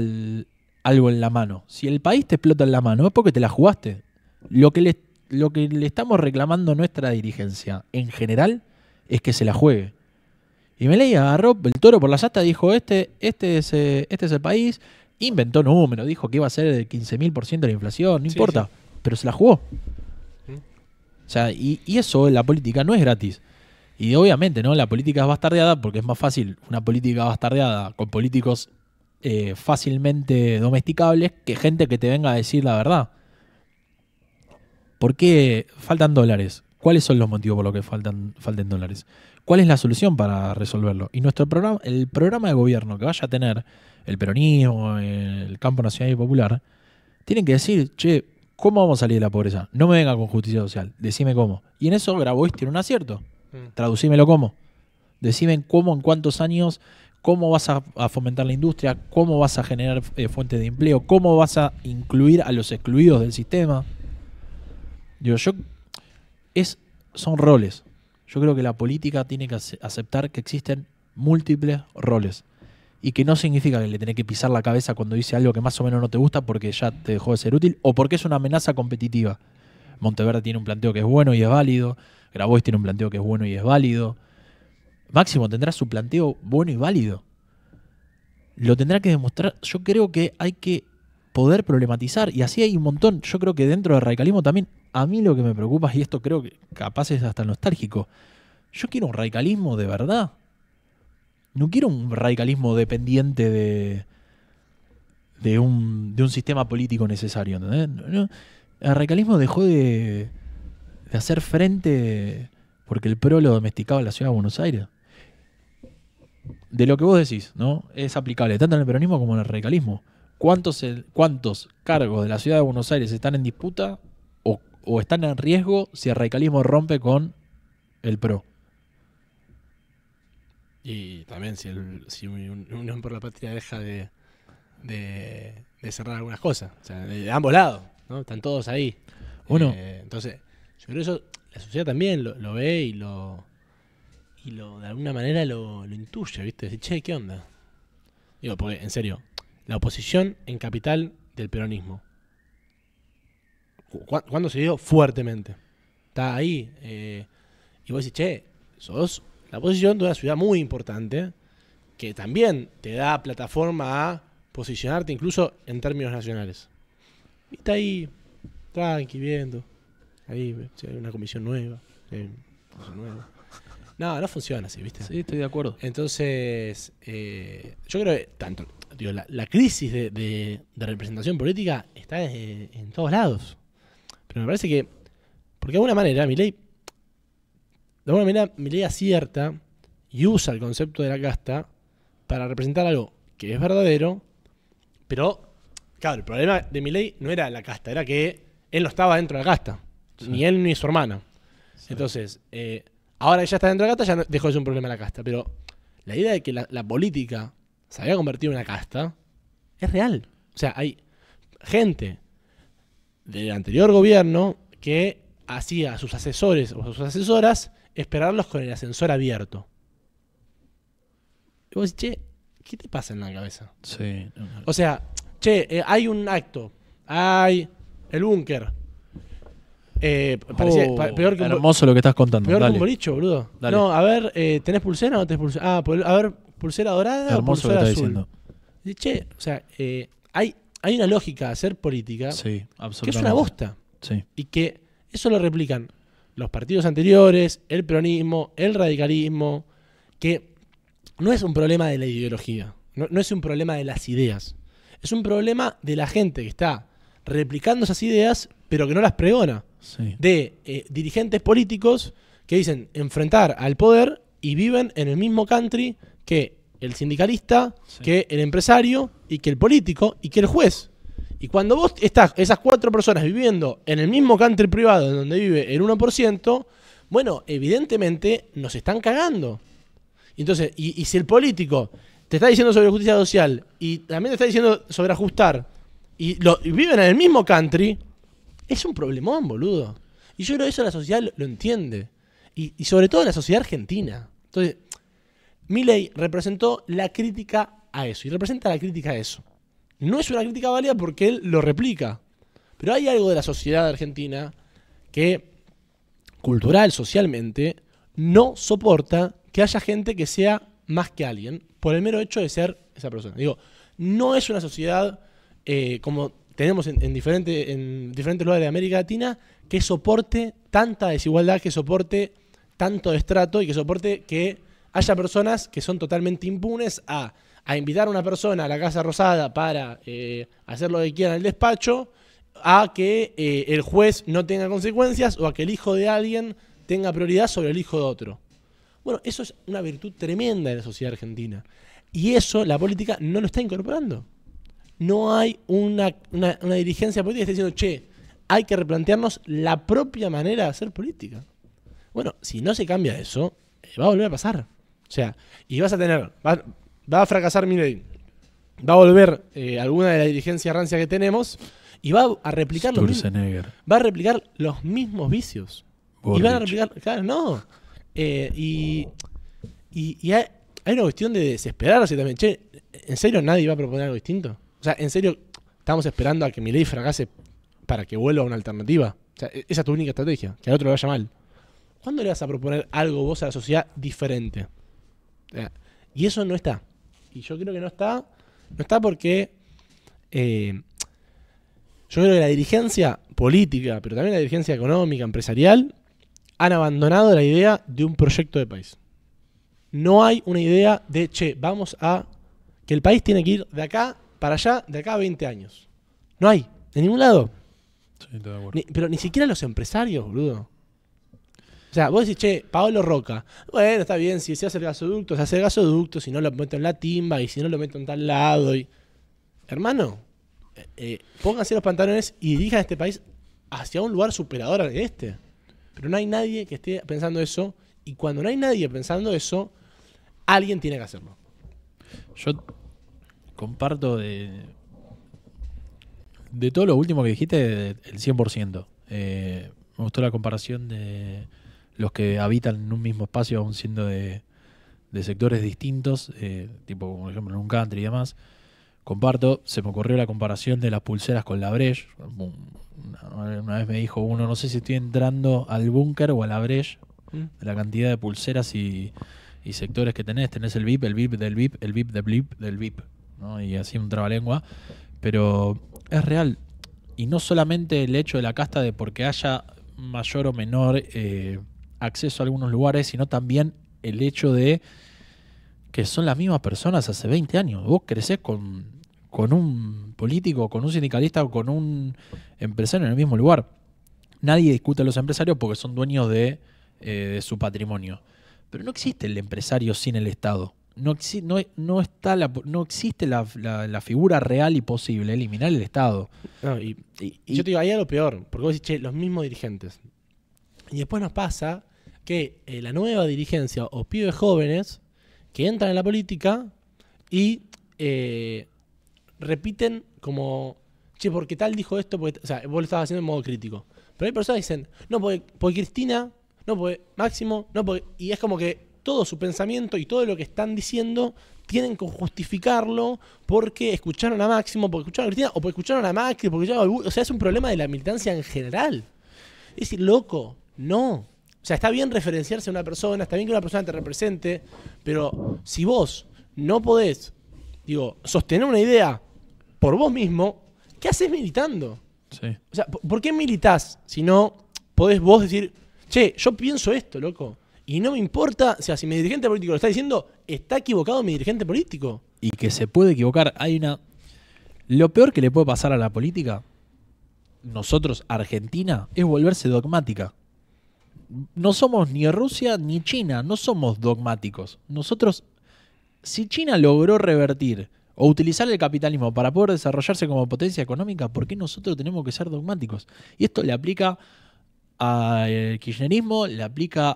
algo en la mano. Si el país te explota en la mano, es porque te la jugaste. Lo que le, estamos reclamando nuestra dirigencia en general es que se la juegue. Y Meley agarró el toro por la y dijo, este, este, eh, este, es, el país, inventó números, dijo que iba a ser del 15.000% de la inflación, no importa, pero se la jugó. Mm. O sea, y, eso en la política no es gratis. Y obviamente, ¿no? La política es bastardeada porque es más fácil una política bastardeada con políticos eh, fácilmente domesticables que gente que te venga a decir la verdad. ¿Por qué faltan dólares? ¿Cuáles son los motivos por los que faltan, falten dólares? ¿Cuál es la solución para resolverlo? Y nuestro programa, el programa de gobierno que vaya a tener el peronismo, el campo nacional y popular, tienen que decir, che, ¿cómo vamos a salir de la pobreza? No me venga con justicia social, decime cómo. Y en eso Grabois tiene un acierto. Mm. Traducímelo cómo. Decime cómo, en cuántos años, cómo vas a, fomentar la industria, cómo vas a generar eh, fuentes de empleo, cómo vas a incluir a los excluidos del sistema. yo. Es, son roles. Yo creo que la política tiene que aceptar que existen múltiples roles. Y que no significa que le tenés que pisar la cabeza cuando dice algo que más o menos no te gusta porque ya te dejó de ser útil o porque es una amenaza competitiva. Monteverde tiene un planteo que es bueno y es válido. Grabois tiene un planteo que es bueno y es válido. Máximo tendrá su planteo bueno y válido. Lo tendrá que demostrar. Yo creo que hay que poder problematizar. Y así hay un montón. Yo creo que dentro del radicalismo también, a mí lo que me preocupa, y esto creo que capaz es hasta nostálgico, yo quiero un radicalismo de verdad. No quiero un radicalismo dependiente de, de, un, sistema político necesario. el radicalismo dejó de, de hacer frente porque el PRO lo domesticaba en la ciudad de Buenos Aires. De lo que vos decís, ¿no? Es aplicable tanto en el peronismo como en el radicalismo. ¿Cuántos, cuántos cargos de la ciudad de Buenos Aires están en disputa o, están en riesgo si el radicalismo rompe con el PRO? Y también si, si Unión por la Patria deja de, cerrar algunas cosas. O sea, de ambos lados, ¿no? Están todos ahí. uno eh, entonces, pero eso la sociedad también lo, ve y lo. Y de alguna manera lo, intuye, ¿viste? Dice, che, ¿qué onda? Digo, porque, en serio, la oposición en capital del peronismo. ¿Cuándo se dio? Fuertemente. Está ahí. Eh, y vos decís, che, sos la oposición de una ciudad muy importante que también te da plataforma a posicionarte incluso en términos nacionales. Y está ahí, tranqui, viendo. Ahí si hay una comisión nueva. No, no funciona así, ¿viste? Sí, estoy de acuerdo. Entonces, eh, yo creo que tanto, la, crisis de, representación política está eh, en todos lados. Pero me parece que, porque de alguna manera, mi ley, de alguna manera, mi ley acierta y usa el concepto de la casta para representar algo que es verdadero, pero, claro, el problema de mi ley no era la casta, era que él no estaba dentro de la casta. Ni él ni su hermana. Entonces, eh, ahora ella ya está dentro de la casta, ya dejó de un problema la casta. Pero la idea de que la, política se había convertido en una casta es real. O sea, hay gente del anterior gobierno que hacía a sus asesores o a sus asesoras esperarlos con el ascensor abierto. Y vos decís, che, ¿qué te pasa en la cabeza? Sí. O sea, che, eh, hay un acto, hay el búnker, eh, oh, peor que hermoso lo que estás contando. Peor que un bolicho, boludo. No, a ver, eh, ¿tenés pulsera o no tenés pulsera? Ah, a ver, pulsera dorada hermoso o pulsera azul. Diciendo. che, o sea, eh, hay, hay una lógica de hacer política que es una bosta. Y que eso lo replican los partidos anteriores, el peronismo, el radicalismo, que no es un problema de la ideología, no es un problema de las ideas, es un problema de la gente que está replicando esas ideas pero que no las pregona de eh, dirigentes políticos que dicen enfrentar al poder y viven en el mismo country que el sindicalista, que el empresario y que el político y que el juez. Y cuando vos estás, esas cuatro personas viviendo en el mismo country privado en donde vive el 1%, bueno, evidentemente nos están cagando. Entonces, y, si el político te está diciendo sobre justicia social y también te está diciendo sobre ajustar y, y viven en el mismo country, es un problemón, boludo. Y yo creo que eso la sociedad lo, entiende. Y, sobre todo la sociedad argentina. Entonces, Milley representó la crítica a eso. Y representa la crítica a eso. No es una crítica válida porque él lo replica. Pero hay algo de la sociedad argentina que, cultural, socialmente, no soporta que haya gente que sea más que alguien por el mero hecho de ser esa persona. Digo, no es una sociedad eh, como tenemos en, en diferentes lugares de América Latina que soporte tanta desigualdad, que soporte tanto estrato y que soporte que haya personas que son totalmente impunes a, invitar a una persona a la Casa Rosada para eh, hacer lo que quiera en el despacho, a que eh, el juez no tenga consecuencias o a que el hijo de alguien tenga prioridad sobre el hijo de otro. Bueno, eso es una virtud tremenda de la sociedad argentina. Y eso la política no lo está incorporando no hay una, dirigencia política que esté diciendo, che, hay que replantearnos la propia manera de hacer política. Bueno, si no se cambia eso, eh, va a volver a pasar. O sea, y vas a tener, va, a fracasar Milei, va a volver eh, alguna de la dirigencia rancia que tenemos y va a replicar los mismos, va a replicar los mismos vicios. Y van a replicar, claro, no. Eh, y, hay, hay, una cuestión de desesperarse también. Che, ¿en serio nadie va a proponer algo distinto? O sea, en serio, estamos esperando a que mi ley fracase para que vuelva una alternativa. O sea, e-, esa es tu única estrategia, que al otro le vaya mal. ¿Cuándo le vas a proponer algo vos a la sociedad diferente? y eso no está. Y yo creo que no está. No está porque. Eh, yo creo que la dirigencia política, pero también la dirigencia económica, empresarial, han abandonado la idea de un proyecto de país. No hay una idea de, che, vamos a. que el país tiene que ir de acá para allá de acá a 20 años. No hay, en ningún lado. Sí, de acuerdo. pero ni siquiera los empresarios, boludo. O sea, vos decís, che, Paolo Roca. Bueno, está bien, si se hace el gasoducto, se hace el gasoducto, si no lo meto en la timba y si no lo meto en tal lado. Y... Hermano, eh, eh, pónganse los pantalones y dirijan este país hacia un lugar superador al este. Pero no hay nadie que esté pensando eso. Y cuando no hay nadie pensando eso, alguien tiene que hacerlo. Yo comparto de, de todo lo último que dijiste, el 100%. Eh, me gustó la comparación de los que habitan en un mismo espacio, aún siendo de, sectores distintos, eh, tipo, por ejemplo, en un country y demás. Comparto, se me ocurrió la comparación de las pulseras con la bresh Una, vez me dijo uno, no sé si estoy entrando al búnker o a la Breche, mm. la cantidad de pulseras y, y sectores que tenés. Tenés el VIP, el VIP del VIP, el VIP del VIP, del VIP y así un trabalengua, pero es real. Y no solamente el hecho de la casta de porque haya mayor o menor eh, acceso a algunos lugares, sino también el hecho de que son las mismas personas hace 20 años. Vos crecés con, un político, con un sindicalista o con un empresario en el mismo lugar. Nadie discute a los empresarios porque son dueños de eh, su patrimonio. Pero no existe el empresario sin el Estado no, no, está no existe la, figura real y posible, eliminar el Estado. y, yo te digo, ahí es lo peor, porque vos decís, che, los mismos dirigentes. Y después nos pasa que eh, la nueva dirigencia o pibes jóvenes que entran en la política y eh, repiten como, che, porque tal dijo esto, o sea, vos lo estabas haciendo en modo crítico. Pero hay personas que dicen, no, porque, porque Cristina, no, porque Máximo, no, porque... Y es como que todo su pensamiento y todo lo que están diciendo tienen que justificarlo porque escucharon a Máximo, porque escucharon a Cristina, o porque escucharon a Macri, porque ya... O sea, es un problema de la militancia en general. Es decir, loco, no. O sea, está bien referenciarse a una persona, está bien que una persona te represente, pero si vos no podés, digo, sostener una idea por vos mismo, ¿qué haces militando? Sí. O sea, ¿por qué militás si no podés vos decir, che, yo pienso esto, loco? Y no me importa, o sea, si mi dirigente político lo está diciendo, está equivocado mi dirigente político. Y que se puede equivocar. Hay una. Lo peor que le puede pasar a la política, nosotros, Argentina, es volverse dogmática. No somos ni Rusia ni China, no somos dogmáticos. Nosotros, si China logró revertir o utilizar el capitalismo para poder desarrollarse como potencia económica, ¿por qué nosotros tenemos que ser dogmáticos? Y esto le aplica al kirchnerismo, le aplica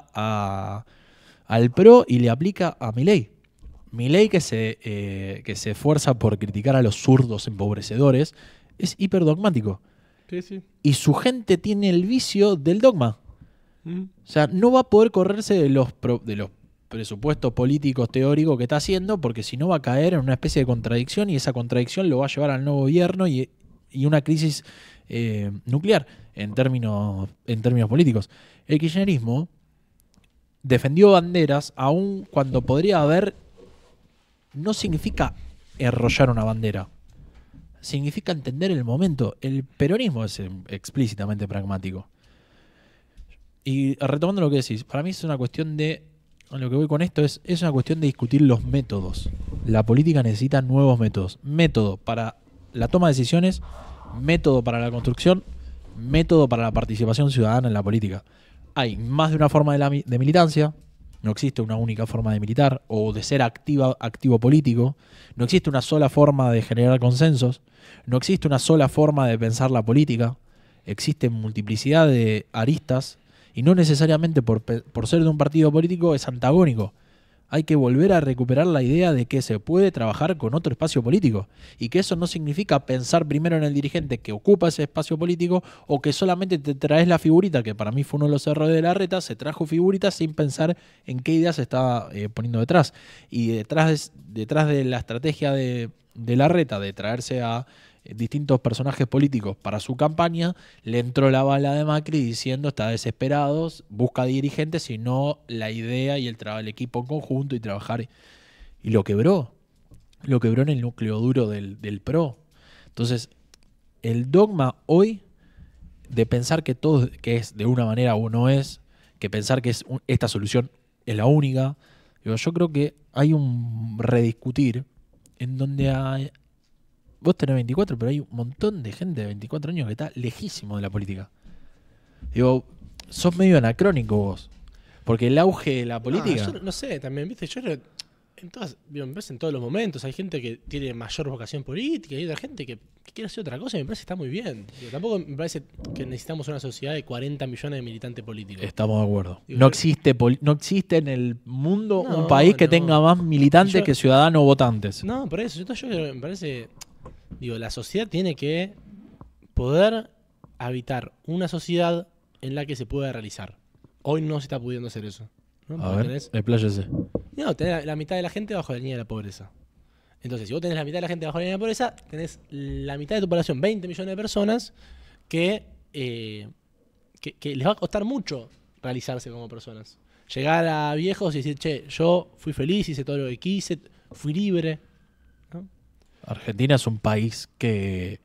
al PRO y le aplica a Milei. Milei que se, eh, que se esfuerza por criticar a los zurdos empobrecedores, es hiperdogmático. Sí, Y su gente tiene el vicio del dogma. Mm. O sea, no va a poder correrse de los, de los presupuestos políticos teóricos que está haciendo, porque si no va a caer en una especie de contradicción y esa contradicción lo va a llevar al nuevo gobierno y, y una crisis eh, nuclear en términos, en términos políticos. El kirchnerismo defendió banderas aun cuando podría haber... No significa enrollar una bandera. Significa entender el momento. El peronismo es em, explícitamente pragmático. Y retomando lo que decís, para mí es una cuestión de lo que voy con esto es, es una cuestión de discutir los métodos. La política necesita nuevos métodos. Método para la toma de decisiones método para la construcción, método para la participación ciudadana en la política. Hay más de una forma de, militancia, no existe una única forma de militar o de ser activa, activo político, no existe una sola forma de generar consensos, no existe una sola forma de pensar la política, Existe multiplicidad de aristas y no necesariamente por, por ser de un partido político es antagónico hay que volver a recuperar la idea de que se puede trabajar con otro espacio político y que eso no significa pensar primero en el dirigente que ocupa ese espacio político o que solamente te traes la figurita, que para mí fue uno de los errores de la reta, se trajo figurita sin pensar en qué idea se estaba eh, poniendo detrás. Y detrás de, detrás de la estrategia de, de la reta de traerse a distintos personajes políticos para su campaña, le entró la bala de Macri diciendo está desesperado, busca dirigentes, sino la idea y el, trabajo el equipo en conjunto y trabajar. Y lo quebró, lo quebró en el núcleo duro del, PRO. Entonces, el dogma hoy de pensar que todo que es de una manera o no es, que pensar que es esta solución es la única, yo creo que hay un rediscutir en donde hay, vos tenés 24, pero hay un montón de gente de 24 años que está lejísimo de la política. Digo, sos medio anacrónico vos. Porque el auge de la política. No, sé, también, viste, yo en todas, en todos los momentos. Hay gente que tiene mayor vocación política y hay otra gente que, quiere hacer otra cosa y me parece que está muy bien. tampoco me parece que necesitamos una sociedad de 40 millones de militantes políticos. Estamos de acuerdo. no, eh, existe no existe en el mundo un país que tenga más militantes que ciudadanos votantes. No, por eso. Yo, yo me parece la sociedad tiene que poder habitar una sociedad en la que se pueda realizar. Hoy no se está pudiendo hacer eso. ¿no? A ver, tenés... No, tenés la mitad de la gente bajo la línea de la pobreza. Entonces, si vos tenés la mitad de la gente bajo la línea de la pobreza, tenés la mitad de tu población, 20 millones de personas, que, eh, que, que les va a costar mucho realizarse como personas. Llegar a viejos y decir, che, yo fui feliz, hice todo lo que quise, fui libre. Argentina es un país que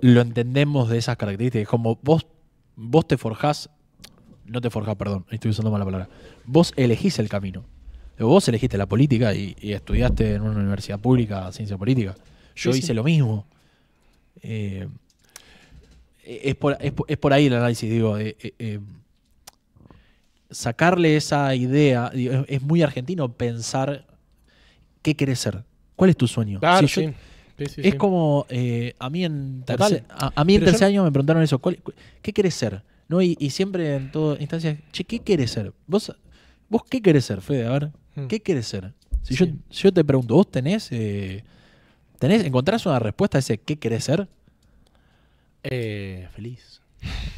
lo entendemos de esas características. Como vos, vos te forjás, no te forjás, perdón, estoy usando mala palabra. Vos elegís el camino. Vos elegiste la política y, estudiaste en una universidad pública ciencia política. Yo hice lo mismo. Eh, es, por, ahí el análisis, digo. Eh, eh, sacarle esa idea, es, es muy argentino pensar qué querés ser. ¿Cuál es tu sueño? es como eh, a mí en tercer, a, mí año me preguntaron eso, ¿qué querés ser? ¿No? Y, siempre en todas instancias, che, ¿qué querés ser? ¿Vos, vos qué querés ser, Fede? A ver, hmm. ¿qué querés ser? Si yo, yo, te pregunto, ¿vos tenés, eh, tenés, encontrás una respuesta a ese qué querés ser? Eh, feliz.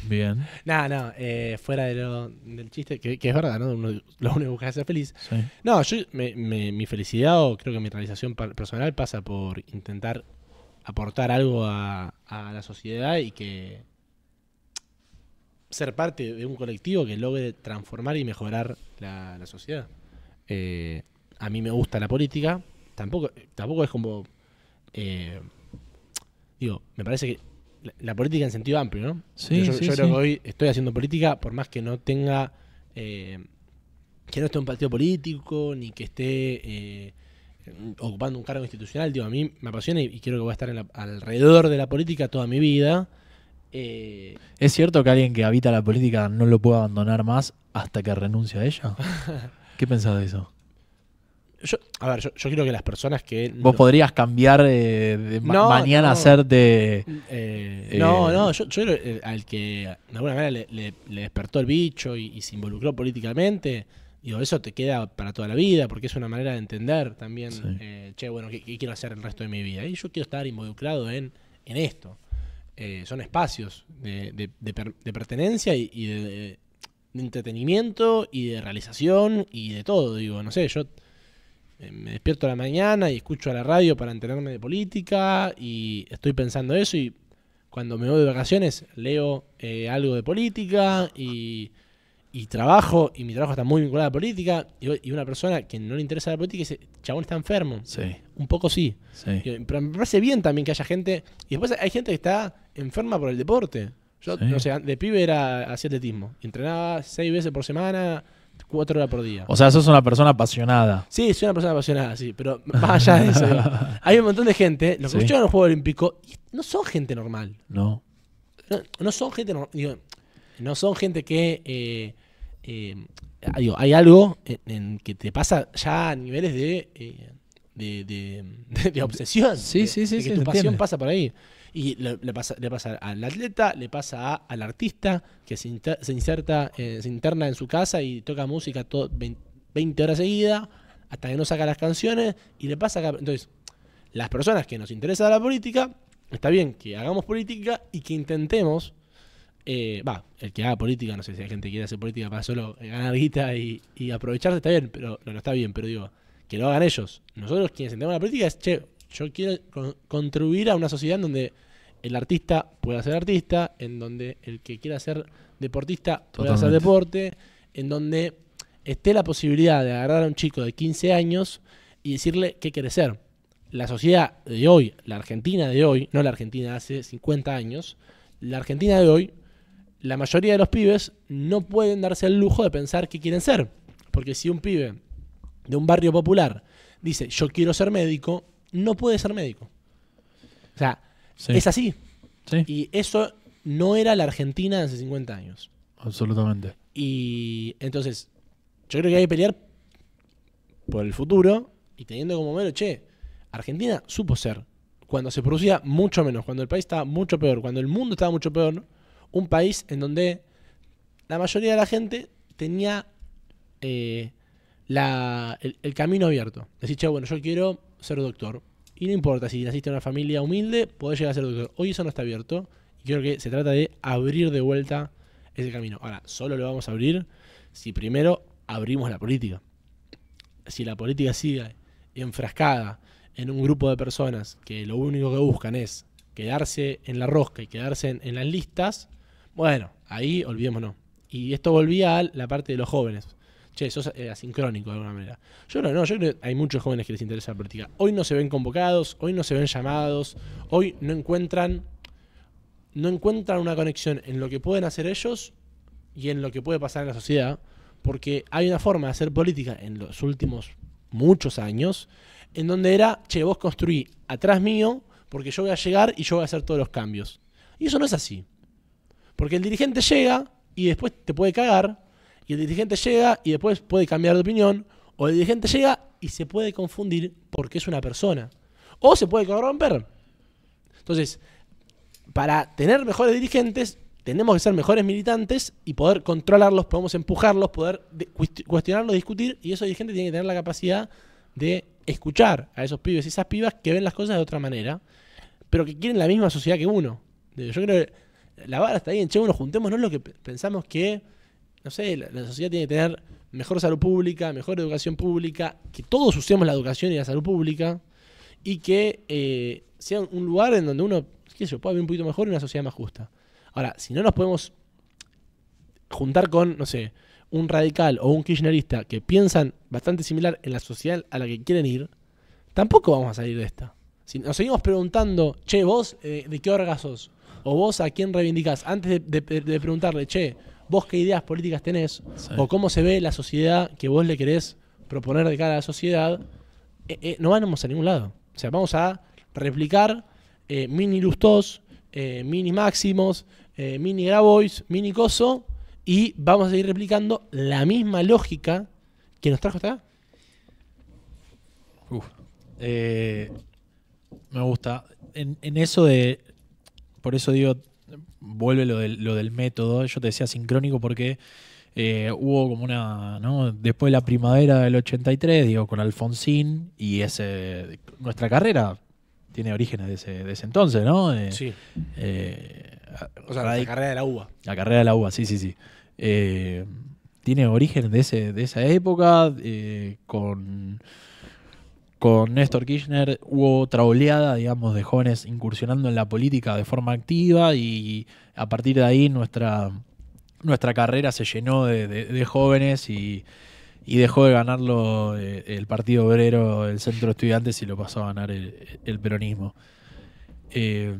Bien. No, no, eh, fuera de lo, del chiste, que, es verdad, ¿no? lo único que ser feliz. No, yo, mi felicidad o creo que mi realización personal pasa por intentar aportar algo a, la sociedad y que ser parte de un colectivo que logre transformar y mejorar la, sociedad. Eh, a mí me gusta la política, tampoco, tampoco es como... Eh, digo, me parece que la, política en sentido amplio, ¿no? yo, creo que hoy estoy haciendo política por más que no tenga, eh, que no esté en un partido político, ni que esté eh, ocupando un cargo institucional. Digo, a mí me apasiona y, quiero que voy a estar alrededor de la política toda mi vida. Eh, ¿Es cierto que alguien que habita la política no lo puede abandonar más hasta que renuncie a ella? ¿Qué pensás de eso? a ver, yo, quiero que las personas que. Vos podrías cambiar eh, de mañana a de eh, no, eh, no, yo, creo al que de alguna manera le, despertó el bicho y, se involucró políticamente, digo, eso te queda para toda la vida, porque es una manera de entender también, che, bueno, ¿qué, quiero hacer el resto de mi vida? Y yo quiero estar involucrado en, en esto. son espacios de, pertenencia y, y de entretenimiento y de realización y de todo, digo, no sé, yo eh, me despierto la mañana y escucho a la radio para enterarme de política y estoy pensando eso y cuando me voy de vacaciones leo eh, algo de política y, y, trabajo y mi trabajo está muy vinculado a la política y, una persona que no le interesa la política dice, chabón está enfermo. Sí. Un poco sí. sí. pero me parece bien también que haya gente y después hay gente que está enferma por el deporte. Yo, no sé, de pibe era hacía atletismo. Entrenaba seis veces por semana cuatro horas por día. O sea, sos una persona apasionada. Sí, soy una persona apasionada, sí, pero más allá eso. hay un montón de gente, los que sí. los juegos olímpicos y no son gente normal. No. No, son gente normal. no son gente que. Eh, eh, hay algo en, que te pasa ya a niveles de. Eh, de, obsesión. Sí, sí, sí. que tu pasión pasa por ahí. Y le, pasa, le pasa al atleta, le pasa al artista que se, inserta, eh, se interna en su casa y toca música todo, 20 horas seguidas hasta que no saca las canciones y le pasa acá. Entonces, las personas que nos interesa la política, está bien que hagamos política y que intentemos eh, va, el que haga política, no sé si hay gente que quiere hacer política para solo eh, ganar guita y, y aprovecharse, está bien, pero no, está bien, pero digo, que lo hagan ellos. Nosotros quienes entendemos la política es, che, yo quiero contribuir a una sociedad en donde el artista pueda ser artista, en donde el que quiera ser deportista pueda hacer deporte, en donde esté la posibilidad de agarrar a un chico de 15 años y decirle qué quiere ser. La sociedad de hoy, la Argentina de hoy, no la Argentina de hace 50 años, la Argentina de hoy, la mayoría de los pibes no pueden darse el lujo de pensar qué quieren ser. Porque si un pibe de un barrio popular dice yo quiero ser médico, no puede ser médico. O sea, es así. Y eso no era la Argentina de hace 50 años. Absolutamente. Y entonces, yo creo que hay que pelear por el futuro y teniendo como mero, che, Argentina supo ser, cuando se producía mucho menos, cuando el país estaba mucho peor, cuando el mundo estaba mucho peor, un país en donde la mayoría de la gente tenía eh, la, el, el, camino abierto. Decir, che, bueno, yo quiero ser doctor. Y no importa si naciste en una familia humilde, podés llegar a ser doctor. Hoy eso no está abierto. Y creo que se trata de abrir de vuelta ese camino. Ahora, solo lo vamos a abrir si primero abrimos la política. Si la política sigue enfrascada en un grupo de personas que lo único que buscan es quedarse en la rosca y quedarse en, las listas, bueno, ahí olvidémonos. Y esto volvía a la parte de los jóvenes che, sos eh, asincrónico de alguna manera. Yo creo, no, yo que hay muchos jóvenes que les interesa la política. Hoy no se ven convocados, hoy no se ven llamados, hoy no encuentran, no encuentran una conexión en lo que pueden hacer ellos y en lo que puede pasar en la sociedad, porque hay una forma de hacer política en los últimos muchos años, en donde era, che, vos construí atrás mío, porque yo voy a llegar y yo voy a hacer todos los cambios. Y eso no es así. Porque el dirigente llega y después te puede cagar, y el dirigente llega y después puede cambiar de opinión, o el dirigente llega y se puede confundir porque es una persona, o se puede corromper. Entonces, para tener mejores dirigentes, tenemos que ser mejores militantes y poder controlarlos, podemos empujarlos, poder cuestionarlos, discutir, y esos dirigentes tienen que tener la capacidad de escuchar a esos pibes y esas pibas que ven las cosas de otra manera, pero que quieren la misma sociedad que uno. Yo creo que la vara está ahí en che, no es lo que pensamos que no sé, la, sociedad tiene que tener mejor salud pública, mejor educación pública, que todos usemos la educación y la salud pública, y que eh, sea un lugar en donde uno, qué sé yo, pueda vivir un poquito mejor y una sociedad más justa. Ahora, si no nos podemos juntar con, no sé, un radical o un kirchnerista que piensan bastante similar en la sociedad a la que quieren ir, tampoco vamos a salir de esta. Si nos seguimos preguntando, che, vos eh, de qué orga sos, o vos a quién reivindicás, antes de preguntarle, che, vos qué ideas políticas tenés o cómo se ve la sociedad que vos le querés proponer de cara a la sociedad, eh, eh, no vamos a ningún lado. O sea, vamos a replicar eh, mini Lustos, mini Máximos, mini Grabois, mini Coso y vamos a seguir replicando la misma lógica que nos trajo hasta acá. me gusta. en eso de. Por eso digo, vuelve lo del, lo del método, yo te decía sincrónico porque eh, hubo como una, ¿no? Después de la primavera del 83, digo, con Alfonsín y ese, nuestra carrera tiene orígenes de ese, entonces, ¿no? Eh, sí. Eh, o sea, la carrera de la UBA. La carrera de la UBA, sí, sí, sí. tiene orígenes de, de esa época, con con Néstor Kirchner hubo otra oleada, digamos, de jóvenes incursionando en la política de forma activa y a partir de ahí nuestra, nuestra carrera se llenó de, jóvenes y, dejó de ganarlo eh, el Partido Obrero, el Centro Estudiantes y lo pasó a ganar el, peronismo. Eh,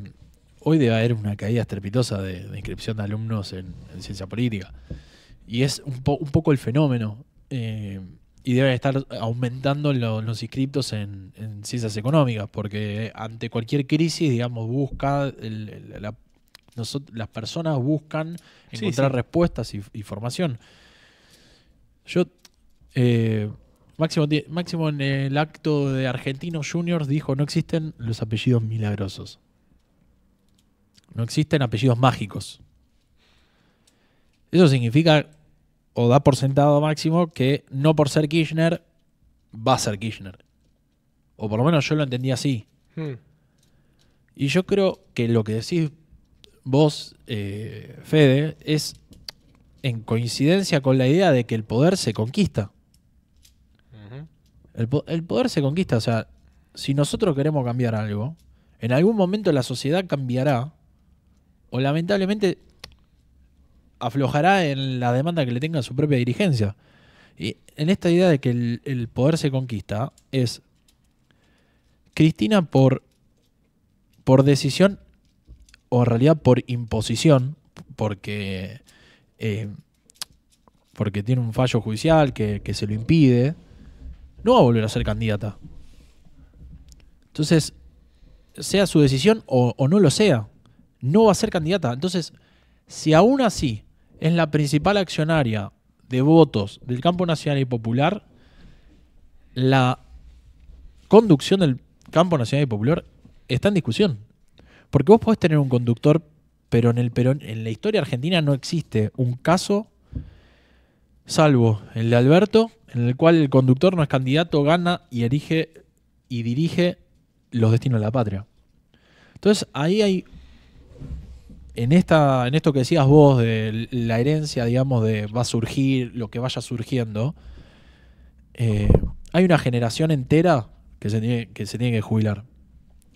hoy debe haber una caída estrepitosa de, inscripción de alumnos en, ciencia política y es un, poco el fenómeno. Eh, y debe estar aumentando los inscriptos en, ciencias económicas, porque ante cualquier crisis, digamos, busca las personas buscan encontrar respuestas y, formación. Yo, eh, Máximo, Máximo en el acto de Argentinos Juniors dijo, no existen los apellidos milagrosos. No existen apellidos mágicos. Eso significa o da por sentado máximo que no por ser Kirchner va a ser Kirchner. O por lo menos yo lo entendí así. Hmm. Y yo creo que lo que decís vos, eh, Fede, es en coincidencia con la idea de que el poder se conquista. el, el, poder se conquista, o sea, si nosotros queremos cambiar algo, en algún momento la sociedad cambiará, o lamentablemente aflojará en la demanda que le tenga su propia dirigencia. Y en esta idea de que el, poder se conquista es Cristina por, por decisión o en realidad por imposición, porque, eh, porque tiene un fallo judicial que, se lo impide, no va a volver a ser candidata. Entonces, sea su decisión o, o, no lo sea, no va a ser candidata. Entonces, si aún así es la principal accionaria de votos del campo nacional y popular, la conducción del campo nacional y popular está en discusión. Porque vos podés tener un conductor, pero en, el, en la historia argentina no existe un caso, salvo el de Alberto, en el cual el conductor no es candidato, gana y erige y dirige los destinos de la patria. Entonces ahí hay en, esta, en esto que decías vos de la herencia, digamos, de va a surgir, lo que vaya surgiendo, eh, hay una generación entera que se, tiene, que jubilar.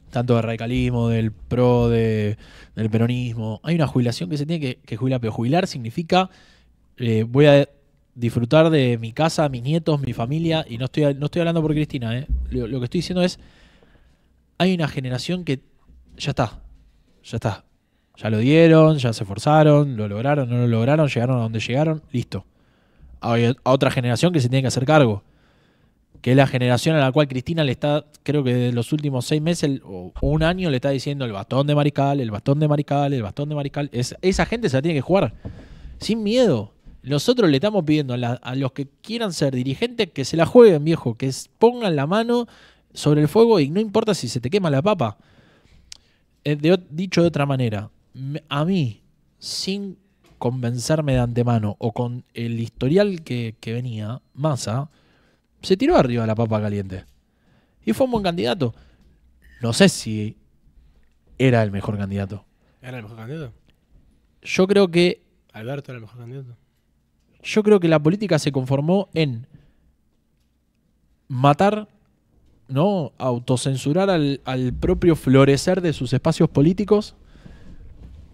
Tanto del radicalismo, del pro, del peronismo. Hay una jubilación que se tiene que, jubilar, pero jubilar significa eh, voy a disfrutar de mi casa, mis nietos, mi familia, y no estoy, no estoy hablando por Cristina, eh. lo, lo que estoy diciendo es, hay una generación que ya está, ya está, ya lo dieron, ya se forzaron, lo lograron, no lo lograron, llegaron a donde llegaron, listo. Hay otra generación que se tiene que hacer cargo. Que es la generación a la cual Cristina le está, creo que desde los últimos seis meses o un año le está diciendo el bastón de Marical, el bastón de Marical, el bastón de Marical. Es, esa gente se la tiene que jugar sin miedo. Nosotros le estamos pidiendo a, los que quieran ser dirigentes que se la jueguen, viejo, que pongan la mano sobre el fuego y no importa si se te quema la papa. Eh, dicho de otra manera, a mí, sin convencerme de antemano o con el historial que, venía, Massa, se tiró arriba la papa caliente. Y fue un buen candidato. No sé si era el mejor candidato. ¿Era el mejor candidato? Yo creo que. Alberto era el mejor candidato. Yo creo que la política se conformó en matar, ¿no? Autocensurar al, al propio florecer de sus espacios políticos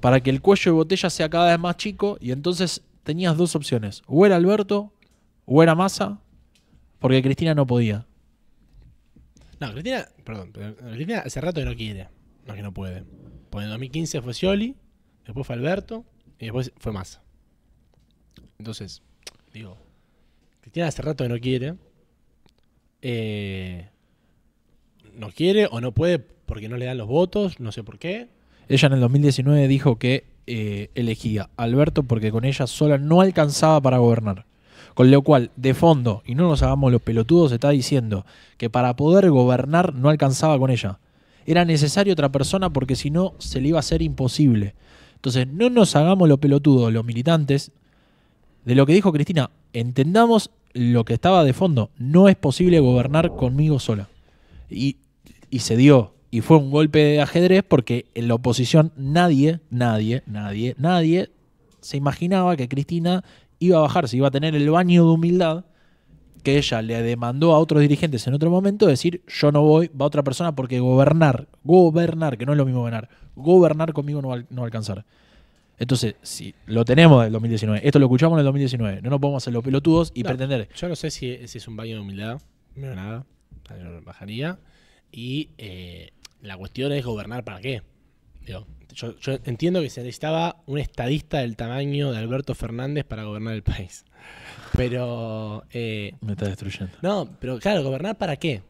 para que el cuello de botella sea cada vez más chico y entonces tenías dos opciones, o era Alberto o era Massa, porque Cristina no podía. No, Cristina, perdón, Cristina hace rato que no quiere, no que no puede. Porque en 2015 fue Scioli, después fue Alberto y después fue Massa. Entonces, digo, Cristina hace rato que no quiere. Eh, no quiere o no puede porque no le dan los votos, no sé por qué. Ella en el 2019 dijo que eh, elegía a Alberto porque con ella sola no alcanzaba para gobernar. Con lo cual, de fondo, y no nos hagamos los pelotudos, está diciendo que para poder gobernar no alcanzaba con ella. Era necesaria otra persona porque si no se le iba a hacer imposible. Entonces, no nos hagamos los pelotudos, los militantes, de lo que dijo Cristina. Entendamos lo que estaba de fondo. No es posible gobernar conmigo sola. Y, y se dio. Y fue un golpe de ajedrez porque en la oposición nadie, nadie, nadie, nadie se imaginaba que Cristina iba a bajarse, iba a tener el baño de humildad que ella le demandó a otros dirigentes en otro momento, decir, yo no voy, va otra persona, porque gobernar, gobernar, que no es lo mismo gobernar, gobernar conmigo no va, a alcanzar. Entonces, si lo tenemos del 2019, esto lo escuchamos en el 2019, no nos podemos hacer los pelotudos y pretender. Yo no sé si, es un baño de humildad, no nada, bajaría. Y eh, la cuestión es gobernar para qué. yo, entiendo que se necesitaba un estadista del tamaño de Alberto Fernández para gobernar el país. Pero. Eh, Me está destruyendo. No, pero claro, ¿gobernar para qué?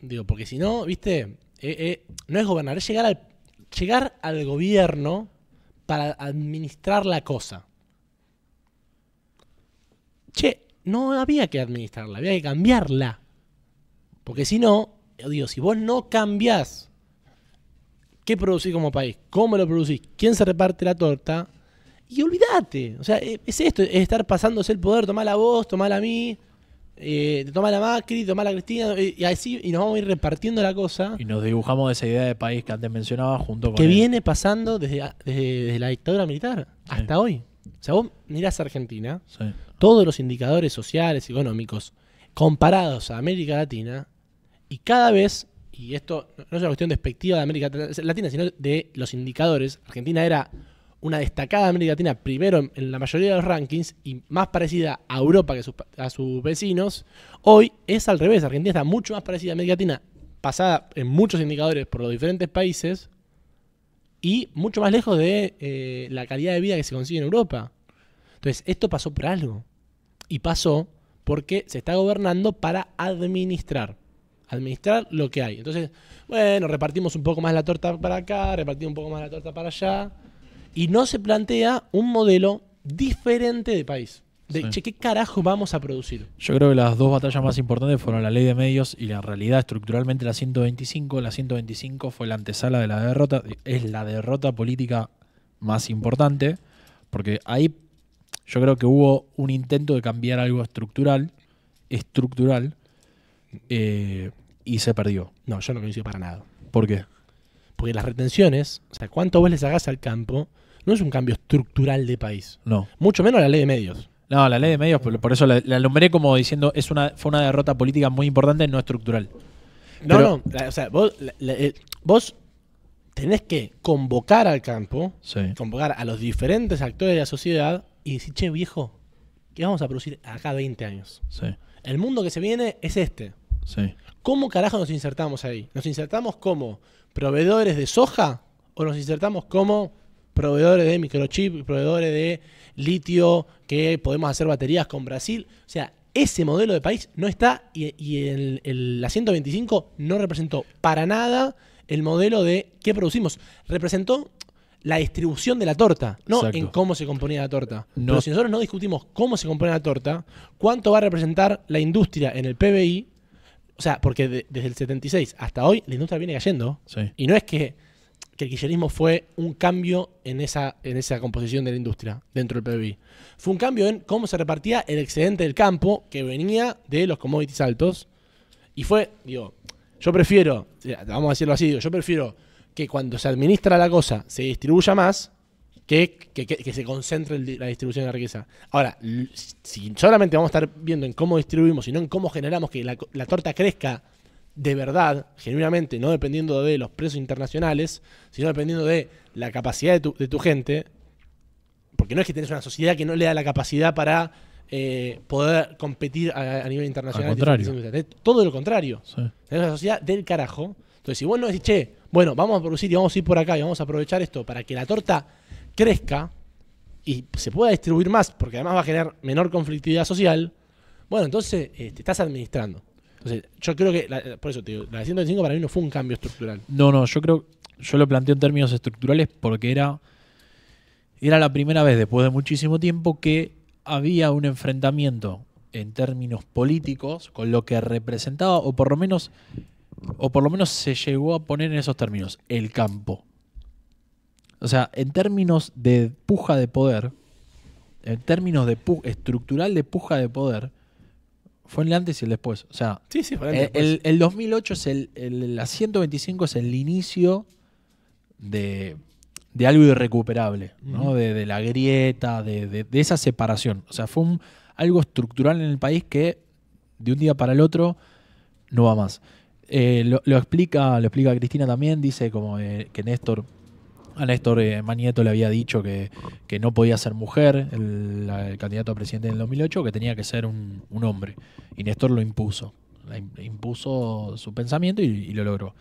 Digo, porque si no, viste, eh, eh, no es gobernar, es llegar al, llegar al gobierno para administrar la cosa. Che, no había que administrarla, había que cambiarla. Porque si no, digo, si vos no cambiás qué producís como país, cómo lo producís, quién se reparte la torta. Y olvídate. O sea, e, es esto, es estar pasándose el poder, tomar la voz, tomar a mí, eh, tomar la Macri, tomar la Cristina, eh, y así y nos vamos a ir repartiendo la cosa. Y nos dibujamos esa idea de país que antes mencionaba junto con. Que viene pasando desde, desde, la dictadura militar hasta hoy. O sea, vos mirás Argentina, todos los indicadores sociales, y económicos, comparados a América Latina, y cada vez y esto no es una cuestión despectiva de América Latina, sino de los indicadores. Argentina era una destacada América Latina primero en la mayoría de los rankings y más parecida a Europa que a sus vecinos. Hoy es al revés, Argentina está mucho más parecida a América Latina, pasada en muchos indicadores por los diferentes países y mucho más lejos de eh, la calidad de vida que se consigue en Europa. Entonces, esto pasó por algo. Y pasó porque se está gobernando para administrar administrar lo que hay. Entonces, bueno, repartimos un poco más la torta para acá, repartimos un poco más la torta para allá. Y no se plantea un modelo diferente de país. De, ¿qué carajo vamos a producir? Yo creo que las dos batallas más importantes fueron la ley de medios y la realidad estructuralmente la 125. La 125 fue la antesala de la derrota, es la derrota política más importante, porque ahí yo creo que hubo un intento de cambiar algo estructural, estructural, eh, y se perdió. No, yo no coincido para nada. ¿Por qué? Porque las retenciones, o sea, cuánto vos le sacás al campo, no es un cambio estructural de país. No. Mucho menos la ley de medios. No, la ley de medios, por, eso la, la, alumbré como diciendo, es una, fue una derrota política muy importante, no estructural. No, no, o sea, eh, vos, tenés que convocar al campo, convocar a los diferentes actores de la sociedad y decir, che, viejo, ¿qué vamos a producir acá 20 años? Sí el mundo que se viene es este. Sí. ¿Cómo carajo nos insertamos ahí? ¿Nos insertamos como proveedores de soja o nos insertamos como proveedores de microchip, proveedores de litio, que podemos hacer baterías con Brasil? O sea, ese modelo de país no está y, el, el, la 125 no representó para nada el modelo de qué producimos. Representó la distribución de la torta, no en cómo se componía la torta. No. Pero si nosotros no discutimos cómo se compone la torta, cuánto va a representar la industria en el PBI, o sea, porque desde el 76 hasta hoy la industria viene cayendo. Y no es que, el kirchnerismo fue un cambio en esa, en esa composición de la industria dentro del PBI. Fue un cambio en cómo se repartía el excedente del campo que venía de los commodities altos. Y fue, digo, yo prefiero, eh, vamos a decirlo así, yo prefiero que cuando se administra la cosa se distribuya más que, que, se concentre la distribución de la riqueza. Ahora, si solamente vamos a estar viendo en cómo distribuimos sino en cómo generamos que la, torta crezca de verdad, genuinamente, no dependiendo de los precios internacionales, sino dependiendo de la capacidad de tu, gente, porque no es que tenés una sociedad que no le da la capacidad para eh, poder competir a, nivel internacional. Al contrario. Todo lo contrario. Sí. Tenés una sociedad del carajo. Entonces, si vos no decís, che, bueno, vamos a producir y vamos a ir por acá y vamos a aprovechar esto para que la torta crezca y se pueda distribuir más, porque además va a generar menor conflictividad social, bueno, entonces te este, estás administrando. yo creo que, la, por eso la de 125 para mí no fue un cambio estructural. No, no, yo creo, yo lo planteo en términos estructurales porque era, era la primera vez después de muchísimo tiempo que había un enfrentamiento en términos políticos con lo que representaba, o por lo menos o por lo menos se llegó a poner en esos términos, el campo. O sea, en términos de puja de poder, en términos de estructural de puja de poder, fue el antes y el después. O sea, el, 2008 es el, la 125 es el inicio de, de algo irrecuperable, de, la grieta, de, de, esa separación. O sea, fue algo estructural en el país que de un día para el otro no va más. Eh, lo, explica, lo explica Cristina también, dice como eh, que Néstor, a Néstor eh, Magneto le había dicho que, no podía ser mujer, el, candidato a presidente en el 2008, que tenía que ser un, hombre. Y Néstor lo impuso, impuso su pensamiento y, lo logró.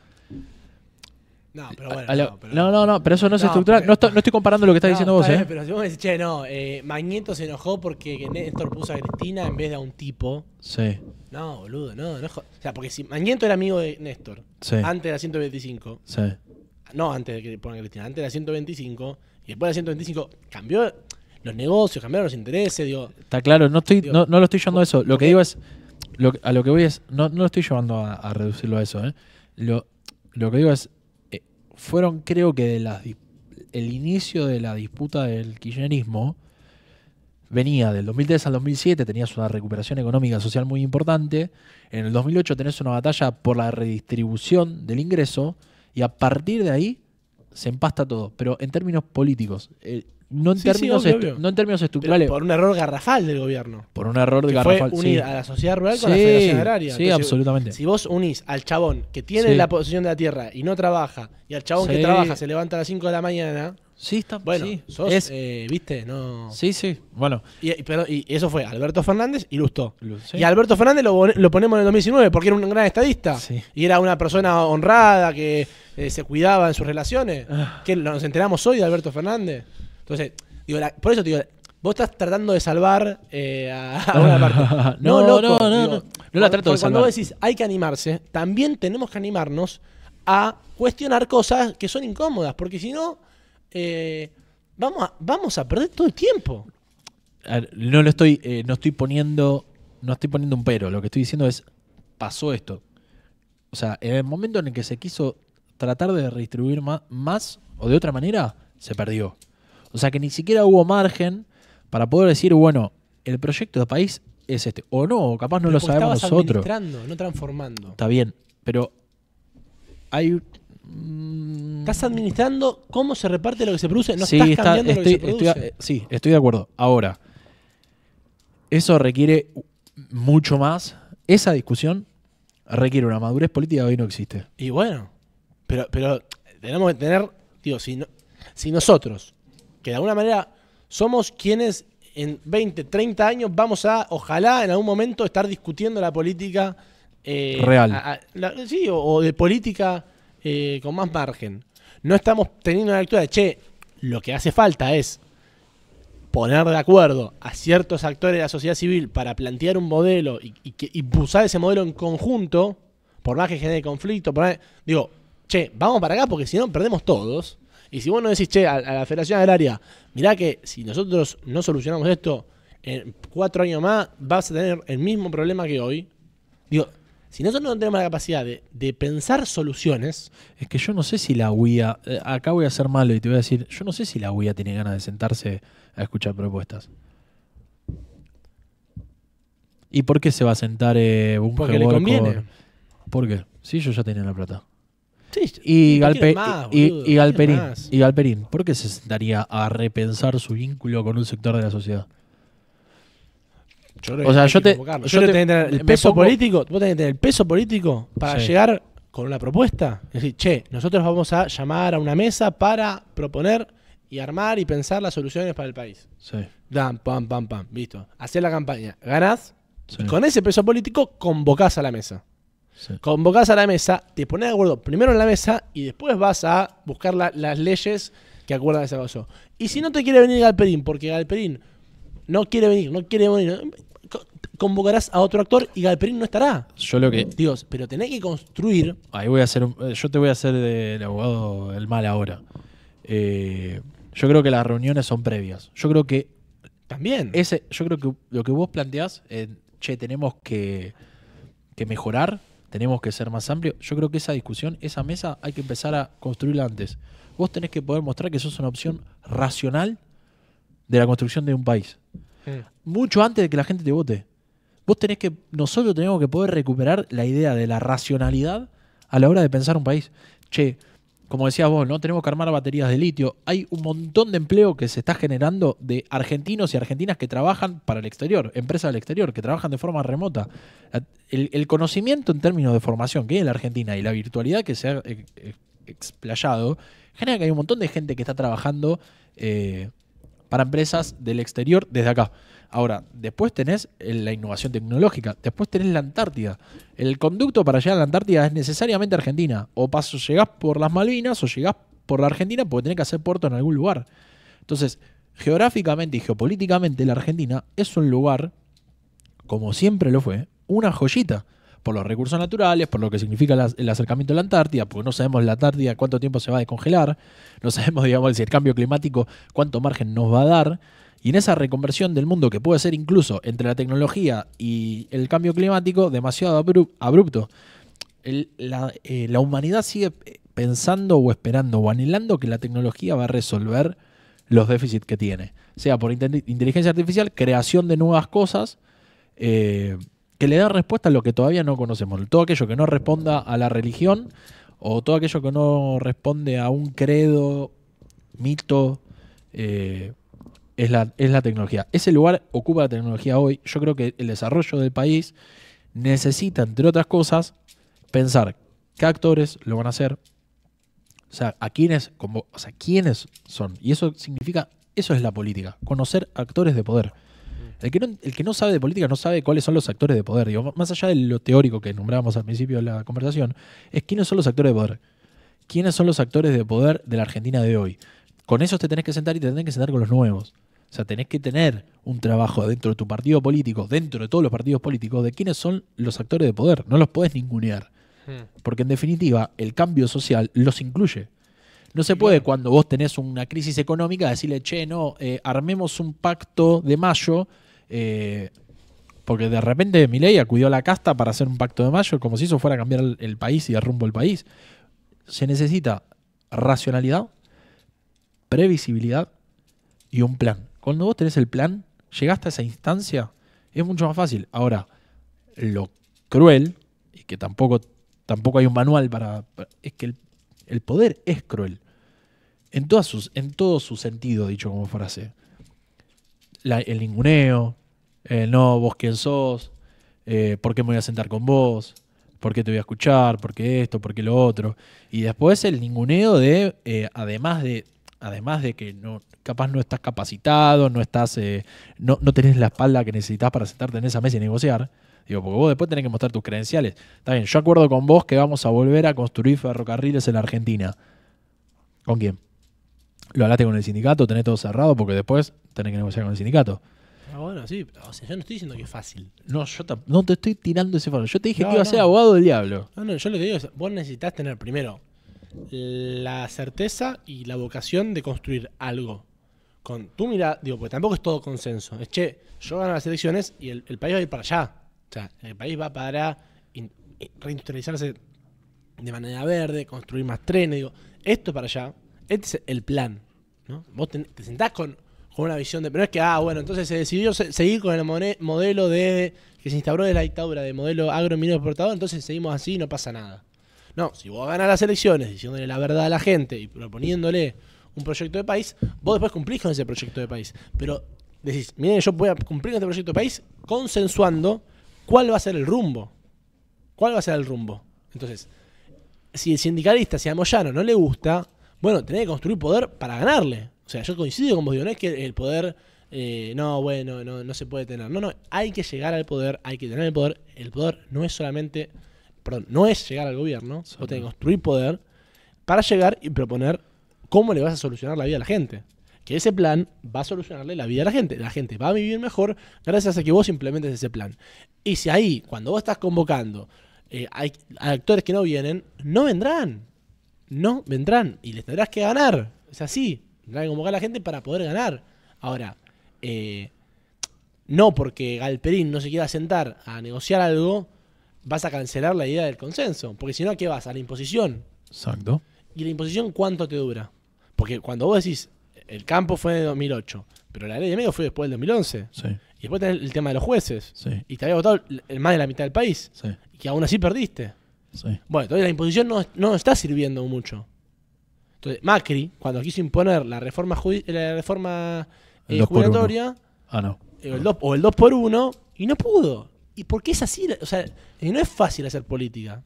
No, pero bueno. no, no, no, pero eso no es estructural. no, estoy, comparando lo que estás diciendo vos, Pero si vos me decís, che, no, eh, Magneto se enojó porque Néstor puso a Cristina en vez de a un tipo. Sí. No, boludo, no, O sea, porque si Mañeto era amigo de Néstor, antes de la 125. Sí. No, antes de que pongan Cristina, antes de la 125. Y después de la 125 cambió los negocios, cambiaron los intereses, digo. Está claro, no estoy, no, no, lo estoy llevando a eso. Lo que digo es, a lo que voy es, no, lo estoy llevando a, reducirlo a eso, ¿eh? Lo, lo que digo es, eh, fueron creo que de las el inicio de la disputa del kirchnerismo venía del 2010 al 2007, tenías una recuperación económica social muy importante. En el 2008 tenés una batalla por la redistribución del ingreso y a partir de ahí se empasta todo, pero en términos políticos. Eh, no en, términos no en términos estructurales. Por un error garrafal del gobierno. Por un error de que garrafal. Fue unir a la sociedad rural con la sociedad agraria. Sí, absolutamente. Si vos unís al chabón que tiene la posesión de la tierra y no trabaja, y al chabón que trabaja se levanta a las 5 de la mañana, Sí, está. Bueno, sí. Sos, eh, viste, no. Sí, sí. Bueno. Y, eso fue Alberto Fernández y Lustó. Y Alberto Fernández lo, ponemos en el 2019 porque era un gran estadista. Y era una persona honrada que eh, se cuidaba en sus relaciones. Ah. Que nos enteramos hoy de Alberto Fernández. Entonces, digo, por eso digo, vos estás tratando de salvar eh, a, una parte. no, no, loco, no, no, la trato de salvar. Cuando vos decís hay que animarse, también tenemos que animarnos a cuestionar cosas que son incómodas, porque si no eh, vamos, a, vamos a perder todo el tiempo. No lo estoy, eh, no estoy poniendo, no estoy poniendo un pero. Lo que estoy diciendo es, pasó esto. O sea, en el momento en el que se quiso tratar de redistribuir más, o de otra manera, se perdió. O sea que ni siquiera hubo margen para poder decir, bueno, el proyecto de país es este. O no, capaz no lo sabemos nosotros. no transformando. Está bien, pero hay Mm. Estás administrando cómo se reparte lo que se produce, no estás cambiando estoy, lo que se produce. sí, estoy de acuerdo. Ahora, eso requiere mucho más. Esa discusión requiere una madurez política que hoy no existe. Y bueno, pero, tenemos que tener, digo, si, nosotros, que de alguna manera somos quienes en 20, 30 años vamos a, ojalá en algún momento, estar discutiendo la política eh, real. sí, o de política eh, con más margen. No estamos teniendo una lectura de, che, lo que hace falta es poner de acuerdo a ciertos actores de la sociedad civil para plantear un modelo y, y, usar ese modelo en conjunto, por más que genere conflicto, digo, che, vamos para acá porque si no perdemos todos. Y si vos no decís, che, a, la Federación Agraria, mirá que si nosotros no solucionamos esto, en cuatro años más vas a tener el mismo problema que hoy. Digo, si nosotros no tenemos la capacidad de, pensar soluciones. Es que yo no sé si la UIA. Eh, acá voy a ser malo y te voy a decir. Yo no sé si la UIA tiene ganas de sentarse a escuchar propuestas. ¿Y por qué se va a sentar un eh, un Porque conviene. ¿Por qué? Sí, yo ya tenía la plata. y, Galperín, y Galperín, ¿por qué se sentaría a repensar su vínculo con un sector de la sociedad? Yo o sea, yo te, yo, tener el peso político, vos tenés que tener el peso político para llegar con una propuesta. Es decir, che, nosotros vamos a llamar a una mesa para proponer y armar y pensar las soluciones para el país. Sí. Dan, pam, pam, pam, listo. hacer la campaña, ganás, con ese peso político convocás a la mesa. Convocás a la mesa, te pones de acuerdo primero en la mesa y después vas a buscar las leyes que acuerdan ese caso. Y si no te quiere venir Galperín, porque Galperín no quiere venir, no quiere venir. Convocarás a otro actor y Galperín no estará. Yo lo que. Dios, pero tenés que construir. Ahí voy a hacer. Eh, yo te voy a hacer del abogado el mal ahora. Eh, yo creo que las reuniones son previas. Yo creo que. También. Ese, yo creo que lo que vos planteás, eh, che, tenemos que, que mejorar, tenemos que ser más amplios. Yo creo que esa discusión, esa mesa, hay que empezar a construirla antes. Vos tenés que poder mostrar que sos una opción racional de la construcción de un país. Mucho antes de que la gente te vote. Vos tenés que, nosotros tenemos que poder recuperar la idea de la racionalidad a la hora de pensar un país. Che, como decías vos, ¿no? Tenemos que armar baterías de litio. Hay un montón de empleo que se está generando de argentinos y argentinas que trabajan para el exterior, empresas del exterior, que trabajan de forma remota. El, conocimiento en términos de formación que hay en la Argentina y la virtualidad que se ha eh, eh, explayado, genera que hay un montón de gente que está trabajando eh, para empresas del exterior desde acá. Ahora, después tenés la innovación tecnológica, después tenés la Antártida. El conducto para llegar a la Antártida es necesariamente Argentina. O paso, llegás por las Malvinas o llegás por la Argentina porque tenés que hacer puerto en algún lugar. Entonces, geográficamente y geopolíticamente, la Argentina es un lugar, como siempre lo fue, una joyita por los recursos naturales, por lo que significa el acercamiento a la Antártida, porque no sabemos la Antártida cuánto tiempo se va a descongelar, no sabemos, digamos, si el cambio climático cuánto margen nos va a dar. Y en esa reconversión del mundo que puede ser incluso entre la tecnología y el cambio climático demasiado abrupto, eh, la, humanidad sigue pensando o esperando o anhelando que la tecnología va a resolver los déficits que tiene. Sea por inteligencia artificial, creación de nuevas cosas. Eh, que le da respuesta a lo que todavía no conocemos. Todo aquello que no responda a la religión o todo aquello que no responde a un credo, mito, eh, es, la, es la tecnología. Ese lugar ocupa la tecnología hoy. Yo creo que el desarrollo del país necesita, entre otras cosas, pensar qué actores lo van a hacer, o sea, a quienes, como, o sea, quiénes son. Y eso significa, eso es la política, conocer actores de poder. El que, no, sabe de política no sabe cuáles son los actores de poder. Digo, más allá de lo teórico que nombrábamos al principio de la conversación, es quiénes son los actores de poder. ¿Quiénes son los actores de poder de la Argentina de hoy? Con esos te tenés que sentar y te tenés que sentar con los nuevos. O sea, tenés que tener un trabajo dentro de tu partido político, dentro de todos los partidos políticos, de quiénes son los actores de poder. No los podés ningunear. Hmm. Porque en definitiva, el cambio social los incluye. No se puede cuando vos tenés una crisis económica decirle, che, no, eh, armemos un pacto de mayo eh, porque de repente Milei acudió a la casta para hacer un pacto de mayo, como si eso fuera a cambiar el, país y el rumbo país. Se necesita racionalidad, previsibilidad y un plan. Cuando vos tenés el plan, llegaste a esa instancia, es mucho más fácil. Ahora, lo cruel, y que tampoco, tampoco hay un manual para. es que el, poder es cruel. En, sus, en todo su sentido, dicho como frase. el ninguneo, eh, no, vos quién sos, eh, por qué me voy a sentar con vos, por qué te voy a escuchar, por qué esto, por qué lo otro. Y después el ninguneo de, eh, además de además de que no, capaz no estás capacitado, no estás, no, no, tenés la espalda que necesitas para sentarte en esa mesa y negociar. Digo, porque vos después tenés que mostrar tus credenciales. Está bien, yo acuerdo con vos que vamos a volver a construir ferrocarriles en la Argentina. ¿Con quién? ¿Lo hablaste con el sindicato? ¿Tenés todo cerrado? Porque después tenés que negociar con el sindicato. Ah, bueno, sí. O sea, yo no estoy diciendo que es fácil. No, yo no te estoy tirando ese faro. Yo te dije que iba a ser abogado del diablo. No, no, yo lo que digo es, vos necesitas tener primero la certeza y la vocación de construir algo. Con tu mira digo, porque tampoco es todo consenso. Es che, yo gano las elecciones y el, país va a ir para allá. O sea, el país va para reindustrializarse de manera verde, construir más trenes. Digo, esto es para allá. Este es el plan. ¿no? Vos te sentás con con una visión de. Pero es que, ah, bueno, entonces se decidió seguir con el modelo de que se instauró desde la dictadura, de modelo agro minero exportador, entonces seguimos así y no pasa nada. No, si vos ganás las elecciones diciéndole la verdad a la gente y proponiéndole un proyecto de país, vos después cumplís con ese proyecto de país. Pero decís, miren, yo voy a cumplir con este proyecto de país consensuando cuál va a ser el rumbo. ¿Cuál va a ser el rumbo? Entonces, si el sindicalista, si a Moyano no le gusta, bueno, tenés que construir poder para ganarle. O sea, yo coincido con vos, digo, no es que el poder, eh, no, bueno, no, no se puede tener. No, no, hay que llegar al poder, hay que tener el poder. El poder no es solamente, perdón, no es llegar al gobierno, sí. que construir poder para llegar y proponer cómo le vas a solucionar la vida a la gente. Que ese plan va a solucionarle la vida a la gente. La gente va a vivir mejor gracias a que vos implementes ese plan. Y si ahí, cuando vos estás convocando eh, hay actores que no vienen, no vendrán. No vendrán. Y les tendrás que ganar. Es así. Van convocar a la gente para poder ganar. Ahora, eh, no porque Galperín no se quiera sentar a negociar algo, vas a cancelar la idea del consenso. Porque si no, ¿a qué vas? A la imposición. Exacto. ¿Y la imposición cuánto te dura? Porque cuando vos decís, el campo fue en el 2008, pero la ley de medio fue después del 2011. Sí. Y después tenés el tema de los jueces. Sí. Y te había votado más de la mitad del país. Sí. Y que aún así perdiste. Sí. Bueno, entonces la imposición no, no está sirviendo mucho. Macri, cuando quiso imponer la reforma, la reforma eh, ah, eh, o el 2 por 1 y no pudo. ¿Y por qué es así? O sea, eh, no es fácil hacer política.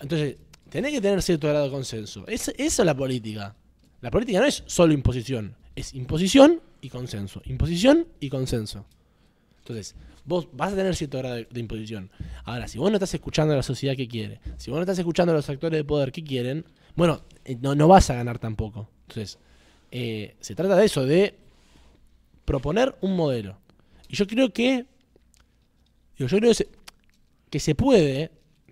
Entonces, tenés que tener cierto grado de consenso. Es, eso es la política. La política no es solo imposición, es imposición y consenso. Imposición y consenso. Entonces, vos vas a tener cierto grado de, imposición. Ahora, si vos no estás escuchando a la sociedad que quiere, si vos no estás escuchando a los actores de poder que quieren, bueno, eh, no, no vas a ganar tampoco. Entonces, eh, se trata de eso, de proponer un modelo. Y yo creo que. yo creo que se, puede.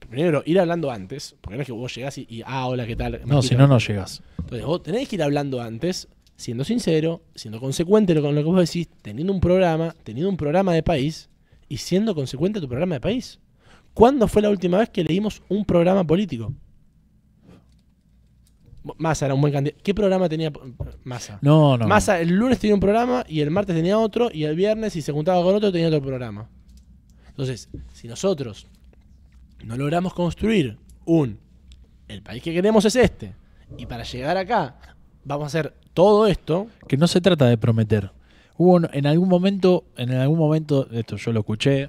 Primero, ir hablando antes, porque no es que vos llegás y, ah, hola, ¿qué tal? No, si no, no llegás. Entonces, vos tenés que ir hablando antes, siendo sincero, siendo consecuente con lo que vos decís, teniendo un programa, teniendo un programa de país y siendo consecuente tu programa de país. ¿Cuándo fue la última vez que leímos un programa político? Massa era un buen candidato. ¿Qué programa tenía Massa? No, no. Massa el lunes tenía un programa y el martes tenía otro y el viernes si se juntaba con otro tenía otro programa. Entonces, si nosotros no logramos construir un... El país que queremos es este. Y para llegar acá vamos a hacer todo esto. Que no se trata de prometer. Hubo en algún momento, en algún momento, esto yo lo escuché,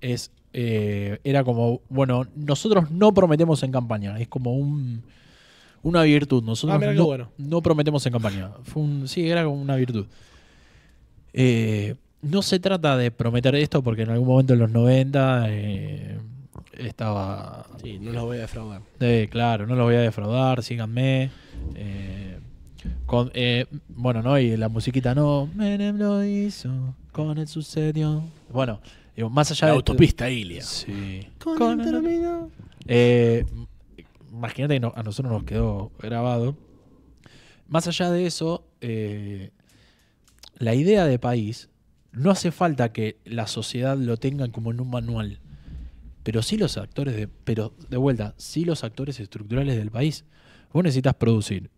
es, eh, era como, bueno, nosotros no prometemos en campaña. Es como un una virtud. Nosotros ah, no, prometemos en campaña. Fue sí, era como una virtud. Eh, no se trata de prometer esto porque en algún momento en los 90 eh, estaba... Sí, no los voy a defraudar. claro, no los voy a defraudar, síganme. Eh, bueno, no, y la musiquita no. Menem lo hizo, con el sucedió. Bueno, más allá de... Autopista Ilia. Sí. Con, imagínate que a nosotros nos quedó grabado. Más allá de eso, eh, la idea de país no hace falta que la sociedad lo tenga como en un manual. Pero sí los actores de. Pero de vuelta, sí los actores estructurales del país. Vos necesitas producir.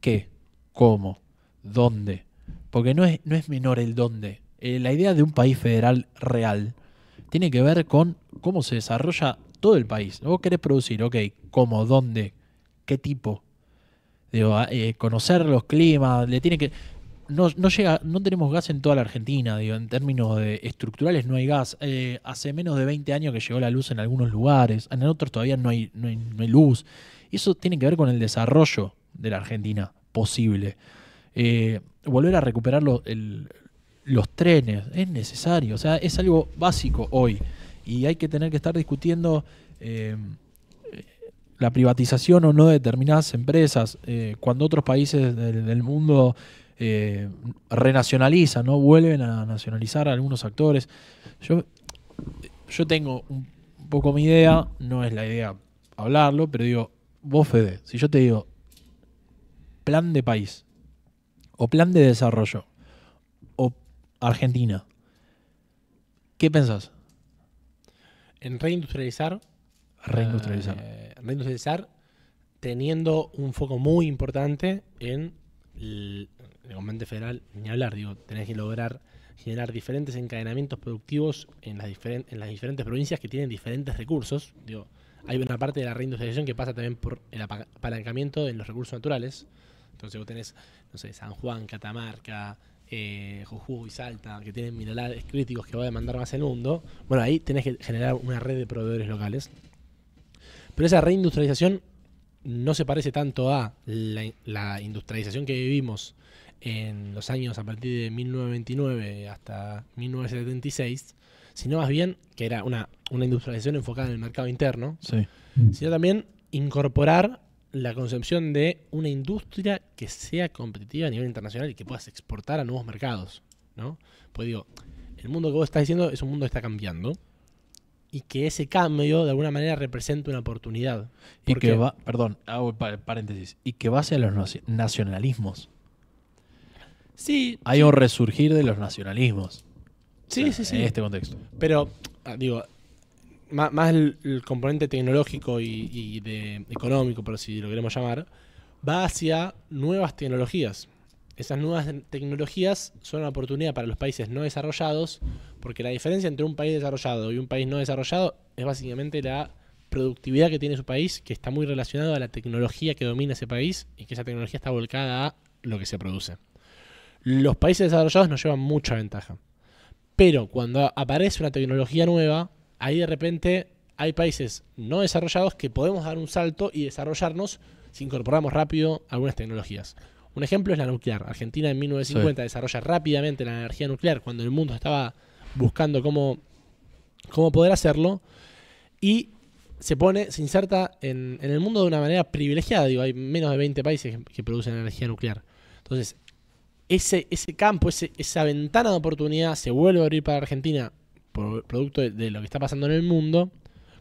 ¿Qué? ¿Cómo? ¿Dónde? Porque no es, no es menor el dónde. Eh, la idea de un país federal real tiene que ver con cómo se desarrolla todo el país. Vos querés producir, ok, ¿cómo? ¿Dónde? ¿Qué tipo? Digo, ah, eh, conocer los climas, le tiene que... No, llega, no tenemos gas en toda la Argentina, digo, en términos de estructurales no hay gas. Eh, hace menos de 20 años que llegó la luz en algunos lugares, en otros todavía no hay, luz. Y eso tiene que ver con el desarrollo de la Argentina posible. Eh, volver a recuperar los trenes es necesario, o sea, es algo básico hoy y hay que tener que estar discutiendo eh, la privatización o no de determinadas empresas, eh, cuando otros países del, mundo eh, renacionalizan, ¿no? vuelven a nacionalizar a algunos actores. Yo, yo tengo un poco mi idea, no es la idea hablarlo, pero digo, vos Fede, si yo te digo plan de país o plan de desarrollo o Argentina, ¿qué pensás? en reindustrializar. Reindustrializar. Eh, reindustrializar teniendo un foco muy importante en el, federal, ni hablar, digo, tenés que lograr generar diferentes encadenamientos productivos en las, en las diferentes provincias que tienen diferentes recursos. Digo, hay una parte de la reindustrialización que pasa también por el apalancamiento en los recursos naturales. Entonces vos tenés, no sé, San Juan, Catamarca, eh, Jujuy, Salta, que tienen minerales críticos que va a demandar más el mundo, bueno, ahí tenés que generar una red de proveedores locales. Pero esa reindustrialización no se parece tanto a la, industrialización que vivimos en los años a partir de 1929 hasta 1976, sino más bien que era una, industrialización enfocada en el mercado interno, sino también incorporar la concepción de una industria que sea competitiva a nivel internacional y que puedas exportar a nuevos mercados, ¿no? Pues digo, el mundo que vos estás diciendo es un mundo que está cambiando y que ese cambio de alguna manera representa una oportunidad. Y que va, perdón, paréntesis, y que va hacia los nacionalismos. Sí. Hay un resurgir de los nacionalismos. Sí, sí, sí. En este contexto. Pero, ah, digo, más, el, componente tecnológico y, de, económico, por si lo queremos llamar, va hacia nuevas tecnologías. Esas nuevas tecnologías son una oportunidad para los países no desarrollados, porque la diferencia entre un país desarrollado y un país no desarrollado es básicamente la productividad que tiene su país, que está muy relacionado a la tecnología que domina ese país y que esa tecnología está volcada a lo que se produce. Los países desarrollados nos llevan mucha ventaja. Pero cuando aparece una tecnología nueva, ahí de repente hay países no desarrollados que podemos dar un salto y desarrollarnos si incorporamos rápido algunas tecnologías. Un ejemplo es la nuclear. Argentina en 1950 desarrolla rápidamente la energía nuclear cuando el mundo estaba buscando cómo, cómo poder hacerlo y se pone, se inserta en, el mundo de una manera privilegiada. hay menos de 20 países que, producen energía nuclear. Entonces, ese, ese campo, esa ventana de oportunidad se vuelve a abrir para Argentina producto de, lo que está pasando en el mundo,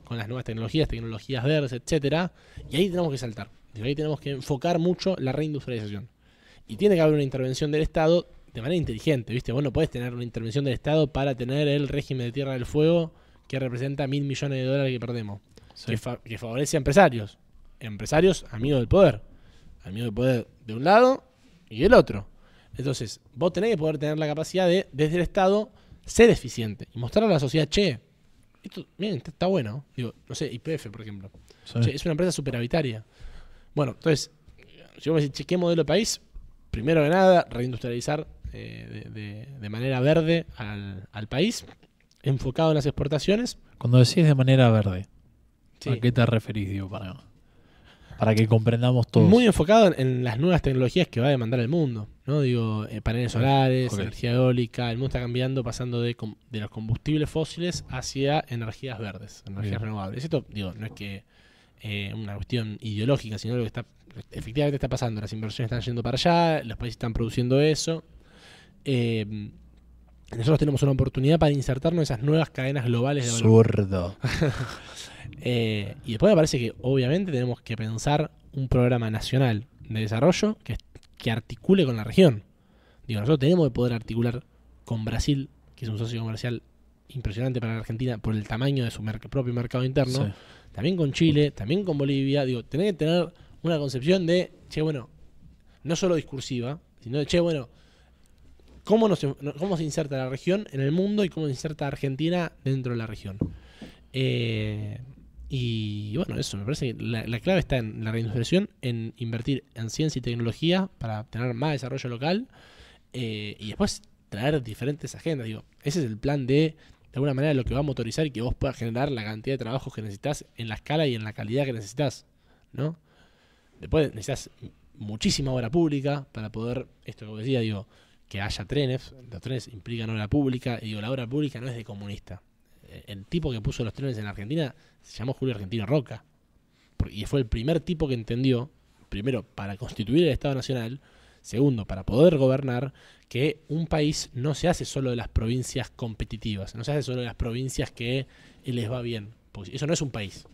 con las nuevas tecnologías, tecnologías verdes, etcétera, y ahí tenemos que saltar. ahí tenemos que enfocar mucho la reindustrialización. Y tiene que haber una intervención del Estado de manera inteligente, ¿viste? Vos no podés tener una intervención del Estado para tener el régimen de Tierra del Fuego que representa mil millones de dólares que perdemos. Que, que, favorece a empresarios. Empresarios amigos del poder. Amigos del poder de un lado y del otro. Entonces, vos tenés que poder tener la capacidad de, desde el Estado, ser eficiente y mostrar a la sociedad, che, esto, está, bueno. Digo, no sé, IPF, por ejemplo. es una empresa superavitaria. Bueno, entonces, yo vos me decir che, ¿qué modelo de país? Primero de nada, reindustrializar eh, de, manera verde al, país, enfocado en las exportaciones. Cuando decís de manera verde, ¿a qué te referís, digo, para, para que comprendamos todo? Muy enfocado en las nuevas tecnologías que va a demandar el mundo. ¿no? Digo, eh, paneles solares, energía eólica, el mundo está cambiando, pasando de, los combustibles fósiles hacia energías verdes, energías renovables. Esto, digo, no es que eh, una cuestión ideológica, sino lo que está, efectivamente está pasando. Las inversiones están yendo para allá, los países están produciendo eso. Eh, nosotros tenemos una oportunidad para insertarnos en esas nuevas cadenas globales de valor. y después me parece que obviamente tenemos que pensar un programa nacional de desarrollo que está que articule con la región. Digo, nosotros tenemos que poder articular con Brasil, que es un socio comercial impresionante para la Argentina por el tamaño de su propio mercado interno, también con Chile, también con Bolivia. Digo, tener que tener una concepción de, che, bueno, no solo discursiva, sino de, che, bueno, cómo, cómo se inserta la región en el mundo y cómo se inserta Argentina dentro de la región. Eh, y bueno, eso me parece que la, clave está en la reindustrialización, en invertir en ciencia y tecnología para tener más desarrollo local eh, y después traer diferentes agendas. Digo, ese es el plan de, de alguna manera, lo que va a motorizar y que vos puedas generar la cantidad de trabajos que necesitas en la escala y en la calidad que necesitas, ¿no? Después necesitas muchísima obra pública para poder, esto que decía, digo, que haya trenes, los trenes implican obra pública, y digo, la obra pública no es de comunista el tipo que puso los trenes en Argentina se llamó Julio Argentino Roca. Y fue el primer tipo que entendió, primero, para constituir el Estado Nacional, segundo, para poder gobernar, que un país no se hace solo de las provincias competitivas, no se hace solo de las provincias que les va bien. eso no es un país.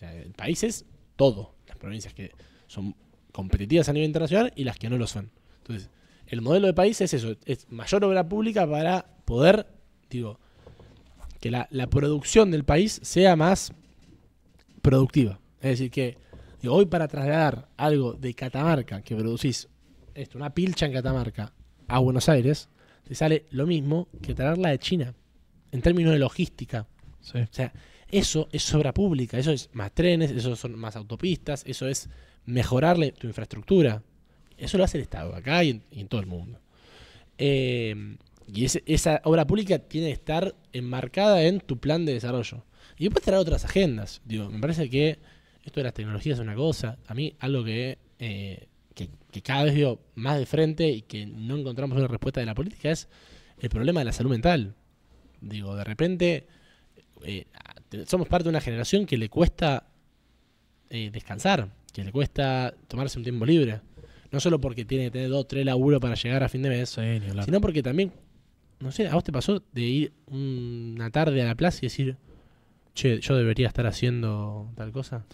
O el país es todo. Las provincias que son competitivas a nivel internacional y las que no lo son. Entonces, el modelo de país es eso, es mayor obra pública para poder, digo, que la, producción del país sea más productiva. Es decir, que hoy para trasladar algo de Catamarca, que producís esto, una pilcha en Catamarca, a Buenos Aires, te sale lo mismo que traerla de China, en términos de logística. O sea, eso es obra pública, eso es más trenes, eso son más autopistas, eso es mejorarle tu infraestructura. Eso lo hace el Estado acá y en, y en todo el mundo. Eh, y esa obra pública tiene que estar enmarcada en tu plan de desarrollo. Y después traer otras agendas. Digo, me parece que esto de las tecnologías es una cosa. A mí algo que, eh, que, cada vez veo más de frente y que no encontramos una respuesta de la política es el problema de la salud mental. Digo, de repente eh, somos parte de una generación que le cuesta eh, descansar, que le cuesta tomarse un tiempo libre. No solo porque tiene que tener dos, tres laburos para llegar a fin de mes, sino porque también no sé, ¿a vos te pasó de ir una tarde a la plaza y decir, che, yo debería estar haciendo tal cosa?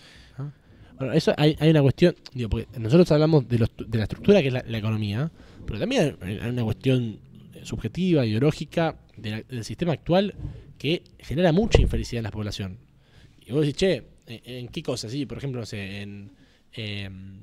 Bueno, eso hay, una cuestión, digo, porque nosotros hablamos de, la estructura que es la, economía, pero también hay, una cuestión subjetiva, ideológica del sistema actual que genera mucha infelicidad en la población. Y vos decís, che, ¿en, qué cosas? Sí, por ejemplo, no sé, en, em,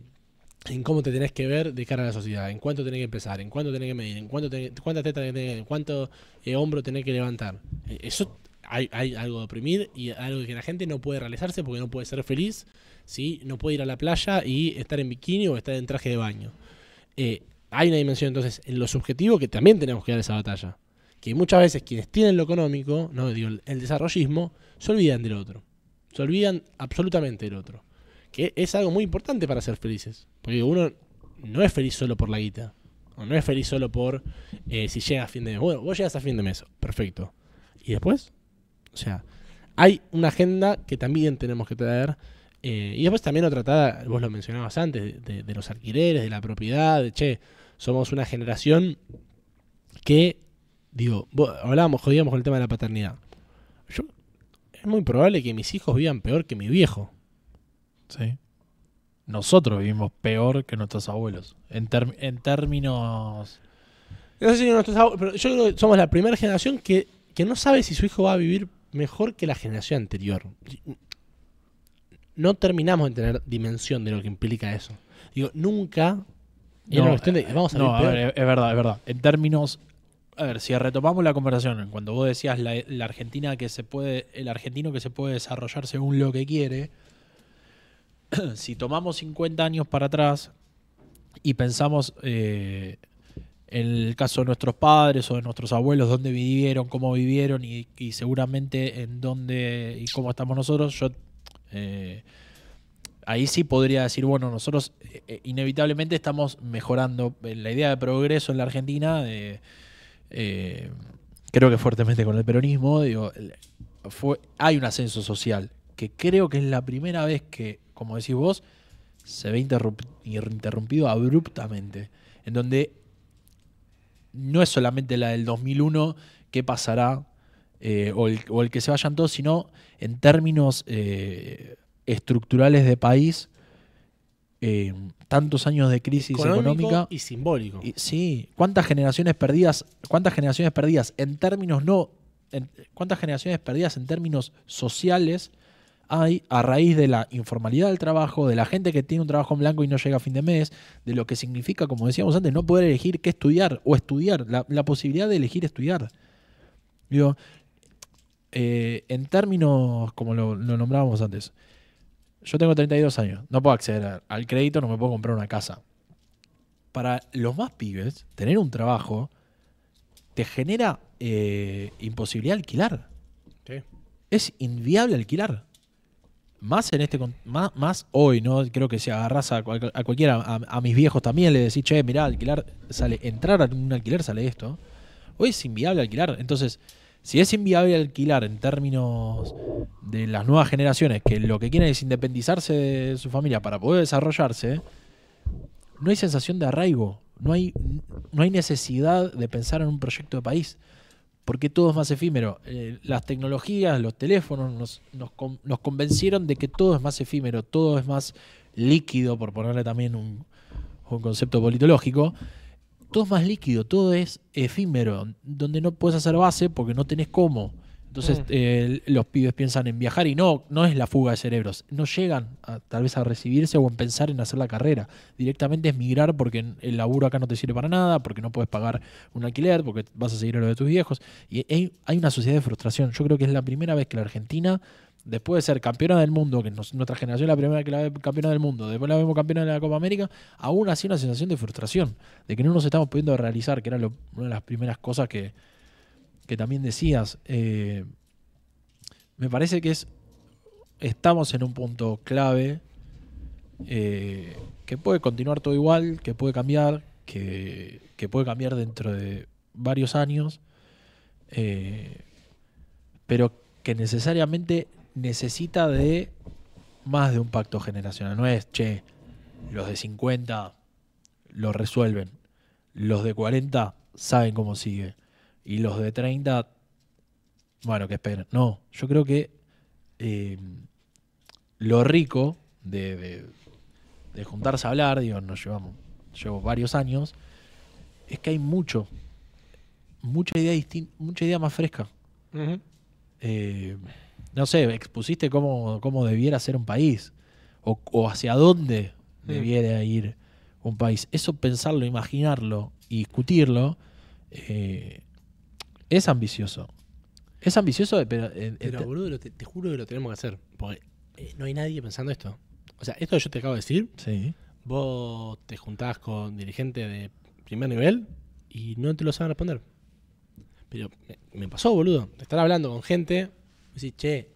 en cómo te tenés que ver de cara a la sociedad, en cuánto tenés que empezar, en cuánto tenés que medir, en cuánto cuántas tetas tenés que en cuánto eh, hombro tenés que levantar. Eh, eso hay, algo de oprimir y algo que la gente no puede realizarse porque no puede ser feliz, ¿sí? no puede ir a la playa y estar en bikini o estar en traje de baño. Eh, hay una dimensión entonces en lo subjetivo que también tenemos que dar esa batalla. Que muchas veces quienes tienen lo económico, no digo el desarrollismo, se olvidan del otro. Se olvidan absolutamente del otro. Que es algo muy importante para ser felices. Porque uno no es feliz solo por la guita. O no es feliz solo por eh, si llega a fin de mes. Bueno, vos llegas a fin de mes, perfecto. ¿Y después? O sea, hay una agenda que también tenemos que traer. Eh, y después también otra tratada, vos lo mencionabas antes, de, los alquileres, de la propiedad, de che, somos una generación que, digo, hablábamos, jodíamos con el tema de la paternidad. Yo, es muy probable que mis hijos vivan peor que mi viejo. Sí. Nosotros vivimos peor que nuestros abuelos. En, términos. yo creo que somos la primera generación que, que no sabe si su hijo va a vivir mejor que la generación anterior. No terminamos en tener dimensión de lo que implica eso. Digo, nunca. a, es verdad, es verdad. En términos a ver, si retomamos la conversación, cuando vos decías la, Argentina que se puede, el argentino que se puede desarrollar según lo que quiere, si tomamos 50 años para atrás y pensamos eh, en el caso de nuestros padres o de nuestros abuelos, dónde vivieron, cómo vivieron y, seguramente en dónde y cómo estamos nosotros, yo eh, ahí sí podría decir, bueno, nosotros eh, inevitablemente estamos mejorando la idea de progreso en la Argentina, creo que fuertemente con el peronismo, hay un ascenso social, que creo que es la primera vez que como decís vos, se ve interrumpido abruptamente. En donde no es solamente la del 2001, qué pasará, eh, o, el, que se vayan todos, sino en términos eh, estructurales de país, eh, tantos años de crisis económica. Y simbólico. sí, cuántas generaciones perdidas, cuántas generaciones perdidas en términos no, cuántas generaciones perdidas en términos sociales hay a raíz de la informalidad del trabajo, de la gente que tiene un trabajo en blanco y no llega a fin de mes, de lo que significa, como decíamos antes, no poder elegir qué estudiar o estudiar, la, la posibilidad de elegir estudiar. Digo, eh, en términos como lo, nombrábamos antes, yo tengo 32 años, no puedo acceder al crédito, no me puedo comprar una casa. Para los más pibes, tener un trabajo te genera eh, imposibilidad de alquilar. Es inviable alquilar más en este más, más, hoy, ¿no? Creo que si agarras a, cualquiera, a, mis viejos también, le decís, che, mirá, alquilar sale, entrar a un alquiler sale esto. Hoy es inviable alquilar. Entonces, si es inviable alquilar en términos de las nuevas generaciones, que lo que quieren es independizarse de su familia para poder desarrollarse, no hay sensación de arraigo, no hay, no hay necesidad de pensar en un proyecto de país porque todo es más efímero. Eh, las tecnologías, los teléfonos nos, convencieron de que todo es más efímero, todo es más líquido, por ponerle también un, un concepto politológico. Todo es más líquido, todo es efímero, donde no puedes hacer base porque no tenés cómo. Entonces mm. eh, los pibes piensan en viajar y no, no es la fuga de cerebros. No llegan a, tal vez a recibirse o en pensar en hacer la carrera. Directamente es migrar porque el laburo acá no te sirve para nada, porque no puedes pagar un alquiler, porque vas a seguir a lo de tus viejos. Y hay, una sociedad de frustración. Yo creo que es la primera vez que la Argentina después de ser campeona del mundo, que nuestra generación es la primera que la ve campeona del mundo, después la vemos campeona de la Copa América, aún así una sensación de frustración, de que no nos estamos pudiendo realizar, que era una de las primeras cosas que, que también decías, eh, me parece que es, estamos en un punto clave, eh, que puede continuar todo igual, que puede cambiar, que, puede cambiar dentro de varios años, eh, pero que necesariamente necesita de más de un pacto generacional. No es, che, los de 50 lo resuelven, los de 40 saben cómo sigue y los de 30, bueno, que esperen. No, yo creo que eh, lo rico de, juntarse a hablar, digo, nos llevamos, llevo varios años, es que hay mucho, mucha idea distinta, mucha idea más fresca. Eh, no sé, expusiste cómo, debiera ser un país o, hacia dónde mm. debiera ir un país. Eso pensarlo, imaginarlo y discutirlo eh, es ambicioso. Es ambicioso, pero. Eh, eh, pero, boludo, te, juro que lo tenemos que hacer. Porque eh, no hay nadie pensando esto. O sea, esto que yo te acabo de decir. Vos te juntás con dirigentes de primer nivel y no te lo saben responder. Pero me, pasó, boludo. estar hablando con gente. Decís, che,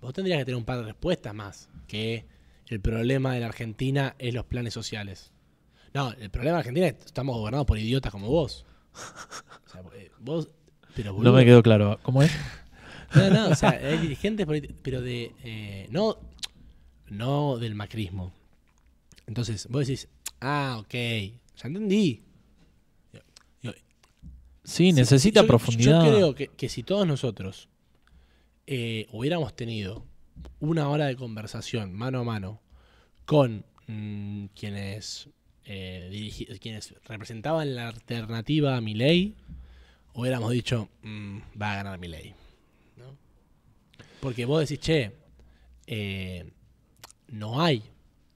vos tendrías que tener un par de respuestas más. Que el problema de la Argentina es los planes sociales. No, el problema de la Argentina es que estamos gobernados por idiotas como vos. O sea, vos no me quedó claro. ¿Cómo es? No, no, o sea, hay dirigentes pero de. Eh, no, no del macrismo. Entonces, vos decís, ah, ok, ya entendí. sí, necesita profundidad. Yo creo que, si todos nosotros eh, hubiéramos tenido una hora de conversación mano a mano con mm, quienes, eh, quienes representaban la alternativa a mi ley, hubiéramos dicho, mm, va a ganar mi ley. Porque vos decís, che, eh, no hay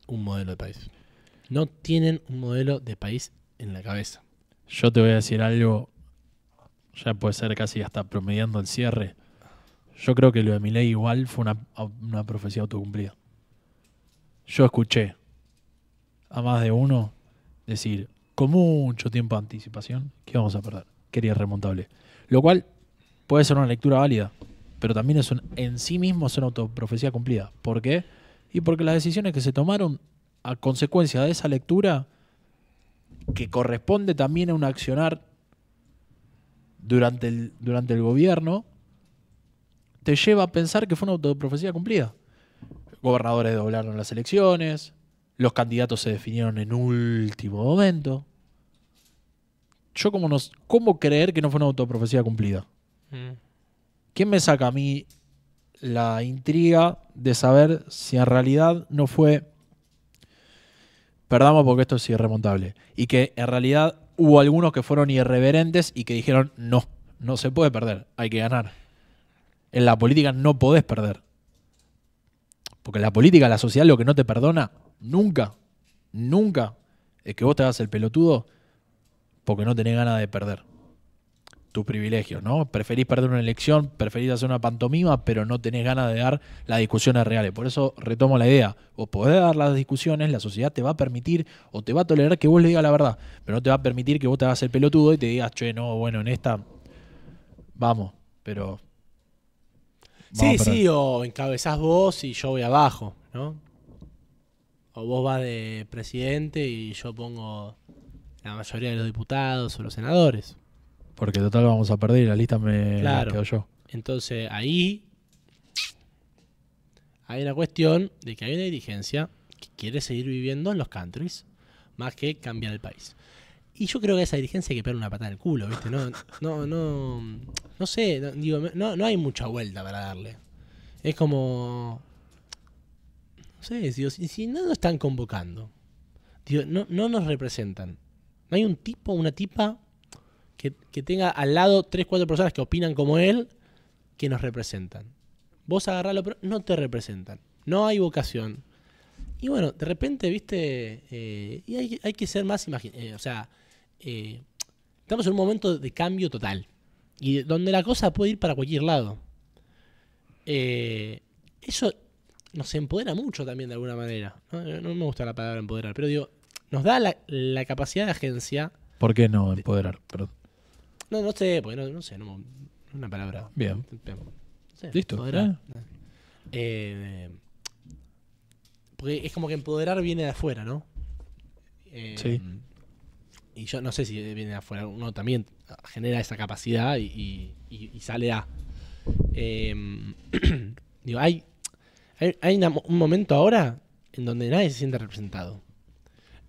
un modelo de país. No tienen un modelo de país en la cabeza. Yo te voy a decir algo, ya puede ser casi hasta promediando el cierre. Yo creo que lo de mi ley igual fue una, una profecía autocumplida. Yo escuché a más de uno decir, con mucho tiempo de anticipación, qué vamos a perder quería remontable, Lo cual puede ser una lectura válida, pero también es un, en sí mismo es una autoprofecía cumplida. ¿Por qué? Y porque las decisiones que se tomaron a consecuencia de esa lectura, que corresponde también a un accionar durante el, durante el gobierno, te lleva a pensar que fue una autoprofecía cumplida. Gobernadores doblaron las elecciones, los candidatos se definieron en último momento yo como nos, ¿cómo creer que no fue una autoprofecía cumplida? Mm. ¿Quién me saca a mí la intriga de saber si en realidad no fue... Perdamos porque esto es irremontable. Y que en realidad hubo algunos que fueron irreverentes y que dijeron, no, no se puede perder, hay que ganar. En la política no podés perder. Porque en la política, la sociedad, lo que no te perdona, nunca, nunca, es que vos te hagas el pelotudo porque no tenés ganas de perder tus privilegios, ¿no? Preferís perder una elección, preferís hacer una pantomima, pero no tenés ganas de dar las discusiones reales. Por eso retomo la idea, vos podés dar las discusiones, la sociedad te va a permitir o te va a tolerar que vos le digas la verdad, pero no te va a permitir que vos te hagas el pelotudo y te digas, che, no, bueno, en esta, vamos, pero... sí, sí, o encabezás vos y yo voy abajo, ¿no? O vos vas de presidente y yo pongo la mayoría de los diputados o los senadores. Porque total vamos a perder, la lista me quedo yo. Entonces ahí hay una cuestión de que hay una dirigencia que quiere seguir viviendo en los countries más que cambiar el país. Y yo creo que esa dirigencia hay que pegar una patada en el culo, ¿viste? No, no, no, no sé, no, digo, no, no hay mucha vuelta para darle. Es como, no sé, si, no nos están convocando, no nos representan, no hay un tipo, una tipa que, tenga al lado tres, cuatro personas que opinan como él, que nos representan. Vos agarralo, pero no te representan. No hay vocación. Y bueno, de repente, viste, eh, y hay, que ser más imaginarios. Eh, o sea, eh, estamos en un momento de cambio total. Y donde la cosa puede ir para cualquier lado. eso nos empodera mucho también de alguna manera. No, no me gusta la palabra empoderar, pero digo, nos da la, capacidad de agencia. ¿Por qué no empoderar? No, no sé, porque no, sé, no, una palabra. Bien. Listo. Empoderar. Eh, porque es como que empoderar viene de afuera, ¿no? Eh, sí. Y yo no sé si viene de afuera. Uno también genera esa capacidad y, sale a. Em, digo, hay, hay, un momento ahora en donde nadie se siente representado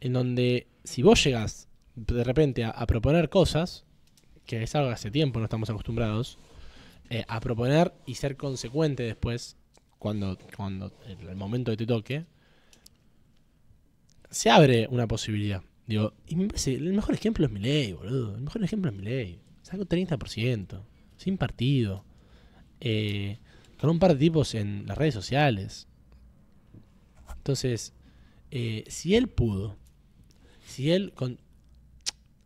en donde si vos llegas de repente a, proponer cosas, que es algo que hace tiempo no estamos acostumbrados, eh, a proponer y ser consecuente después, cuando, cuando el momento que te toque, se abre una posibilidad. Digo, y me parece, el mejor ejemplo es ley, boludo. El mejor ejemplo es ley. Sacó 30%, sin partido, eh, con un par de tipos en las redes sociales. Entonces, eh, si él pudo, si él con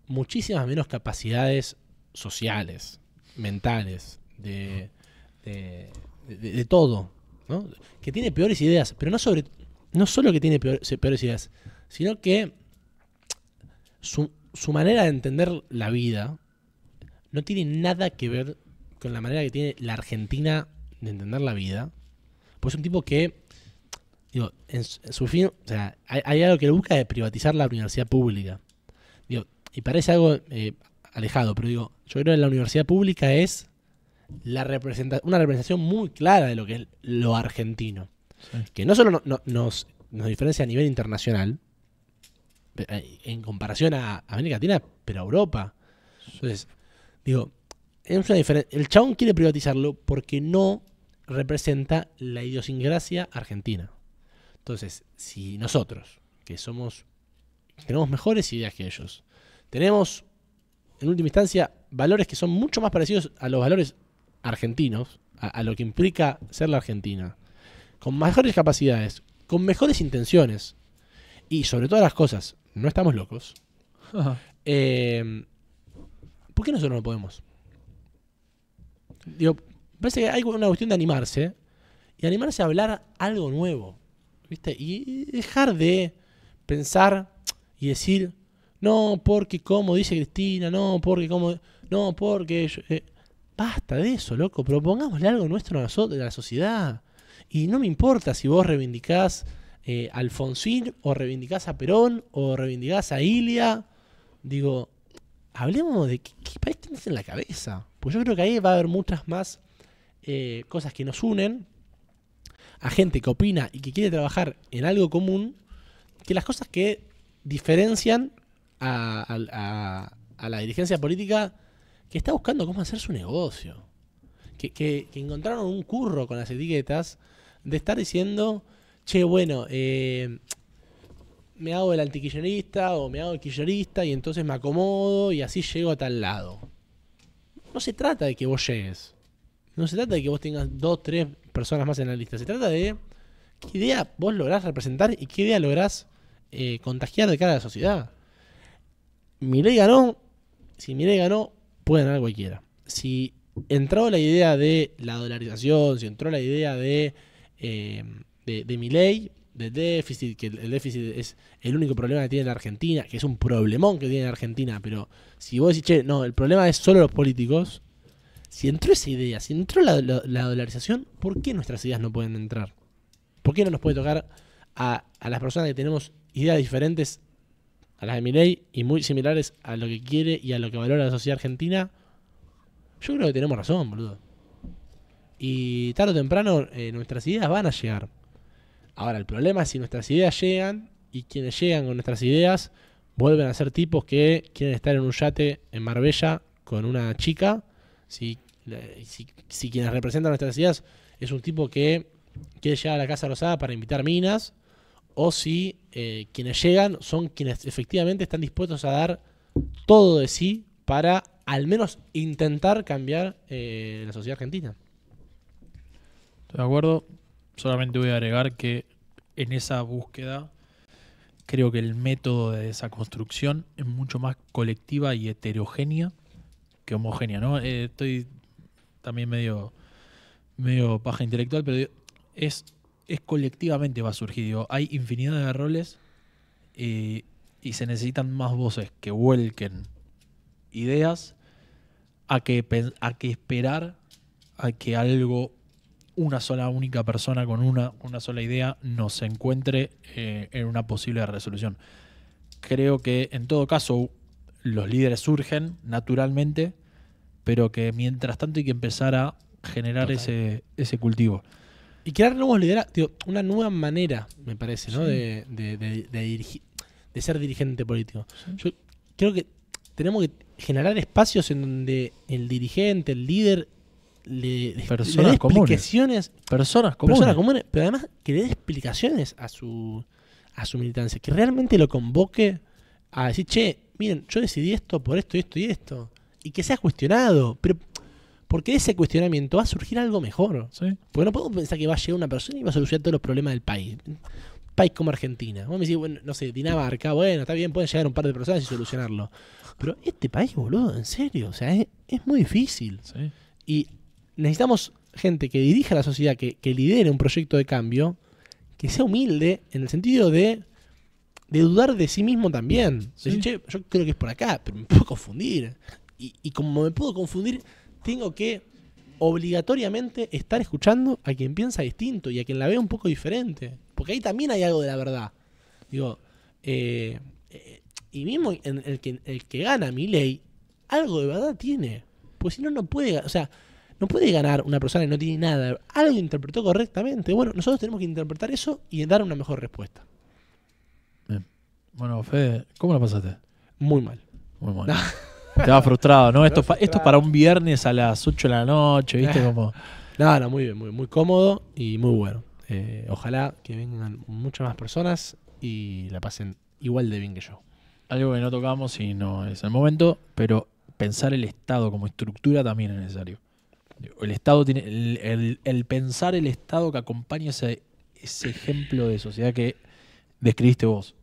muchísimas menos capacidades sociales, mentales, de, de, todo, que tiene peores ideas, pero no, sobre, no solo que tiene peores ideas, sino que su, su manera de entender la vida no tiene nada que ver con la manera que tiene la Argentina de entender la vida. Pues es un tipo que Digo, en su, fin, o sea, hay, algo que busca de privatizar la universidad pública. Digo, y parece algo eh, alejado, pero digo, yo creo que la universidad pública es la representa una representación muy clara de lo que es lo argentino. Que no solo nos, nos, diferencia a nivel internacional, eh, en comparación a América Latina, pero a Europa. Entonces, digo, es una diferencia. El chabón quiere privatizarlo porque no representa la idiosincrasia argentina. Entonces, si nosotros, que somos, tenemos mejores ideas que ellos, tenemos, en última instancia, valores que son mucho más parecidos a los valores argentinos, a, lo que implica ser la Argentina, con mejores capacidades, con mejores intenciones, y sobre todas las cosas, no estamos locos, em, ¿por qué nosotros no podemos? Digo, parece que hay una cuestión de animarse, y animarse a hablar algo nuevo ¿Viste? Y dejar de pensar y decir, no, porque como dice Cristina, no, porque como, no, porque... Eh". basta de eso, loco, propongámosle algo nuestro a, la sociedad. Y no me importa si vos reivindicás a eh, Alfonsín o reivindicás a Perón o reivindicás a Ilia. Digo, hablemos de qué, país tenés en la cabeza. Pues yo creo que ahí va a haber muchas más eh, cosas que nos unen a gente que opina y que quiere trabajar en algo común que las cosas que diferencian a, la dirigencia política que está buscando cómo hacer su negocio. Que, encontraron un curro con las etiquetas de estar diciendo, che, bueno, eh, me hago el antiquillerista o me hago el quillerista y entonces me acomodo y así llego a tal lado. No se trata de que vos llegues. No se trata de que vos tengas dos, tres personas más en la lista. Se trata de qué idea vos lográs representar y qué idea lográs eh, contagiar de cara a la sociedad. Milei ganó, si Milei ganó, puede ganar cualquiera. Si entró la idea de la dolarización, si entró la idea de, eh, de, de Milei, de déficit, que el déficit es el único problema que tiene la Argentina, que es un problemón que tiene la Argentina, pero si vos decís, che, no, el problema es solo los políticos, si entró esa idea, si entró la, la, dolarización, ¿por qué nuestras ideas no pueden entrar? ¿Por qué no nos puede tocar a, a las personas que tenemos ideas diferentes a las de ley y muy similares a lo que quiere y a lo que valora la sociedad argentina? Yo creo que tenemos razón, boludo. Y tarde o temprano eh, nuestras ideas van a llegar. Ahora, el problema es si nuestras ideas llegan y quienes llegan con nuestras ideas vuelven a ser tipos que quieren estar en un yate en Marbella con una chica si, quienes representan nuestras ideas es un tipo que quiere llegar a la Casa Rosada para invitar minas, o si eh, quienes llegan son quienes efectivamente están dispuestos a dar todo de sí para al menos intentar cambiar eh, la sociedad argentina. Estoy de acuerdo. Solamente voy a agregar que en esa búsqueda creo que el método de esa construcción es mucho más colectiva y heterogénea que homogénea, ¿no? Eh, estoy también medio, medio paja intelectual, pero es, es colectivamente va a surgir. hay infinidad de roles eh, y, se necesitan más voces que vuelquen ideas a que, a que esperar a que algo, una sola única persona con una, una sola idea, nos encuentre eh, en una posible resolución. Creo que en todo caso los líderes surgen naturalmente, pero que mientras tanto hay que empezar a generar ese, ese, cultivo. Y crear nuevos liderazgos, una nueva manera, me parece, ¿no? De, de, dirigir, de, ser dirigente político. Yo creo que tenemos que generar espacios en donde el dirigente, el líder, le, dé explicaciones. Personas comunes. Personas comunes, pero además que dé explicaciones a su, a su militancia, que realmente lo convoque a decir, che, miren, yo decidí esto por esto y esto y esto. Y que sea cuestionado, pero porque ese cuestionamiento va a surgir algo mejor. ¿Sí? Porque no podemos pensar que va a llegar una persona y va a solucionar todos los problemas del país. país como Argentina. Vos me decís, bueno, no sé, Dinamarca, bueno, está bien, pueden llegar un par de personas y solucionarlo. Pero este país, boludo, en serio, o sea, es, muy difícil. Y necesitamos gente que dirija la sociedad, que, que lidere un proyecto de cambio, que sea humilde en el sentido de de dudar de sí mismo también. yo creo que es por acá, pero me puedo confundir. Y, como me puedo confundir, tengo que obligatoriamente estar escuchando a quien piensa distinto y a quien la ve un poco diferente. Porque ahí también hay algo de la verdad. Digo, eh, eh, y mismo en el que, el que gana mi ley, algo de verdad tiene. Pues si no, no puede, o sea, no puede ganar una persona que no tiene nada. Algo interpretó correctamente. Bueno, nosotros tenemos que interpretar eso y dar una mejor respuesta. Bueno, Fede, ¿cómo la pasaste? Muy mal. Muy mal. Estaba frustrado, ¿no? Esto, es para un viernes a las 8 de la noche, ¿viste? Eh. Como... No, no, muy bien, muy, cómodo y muy bueno. Eh, ojalá que vengan muchas más personas y la pasen igual de bien que yo. Algo que no tocamos y no es el momento, pero pensar el Estado como estructura también es necesario. El Estado tiene. El, pensar el Estado que acompaña ese ejemplo de sociedad que describiste vos.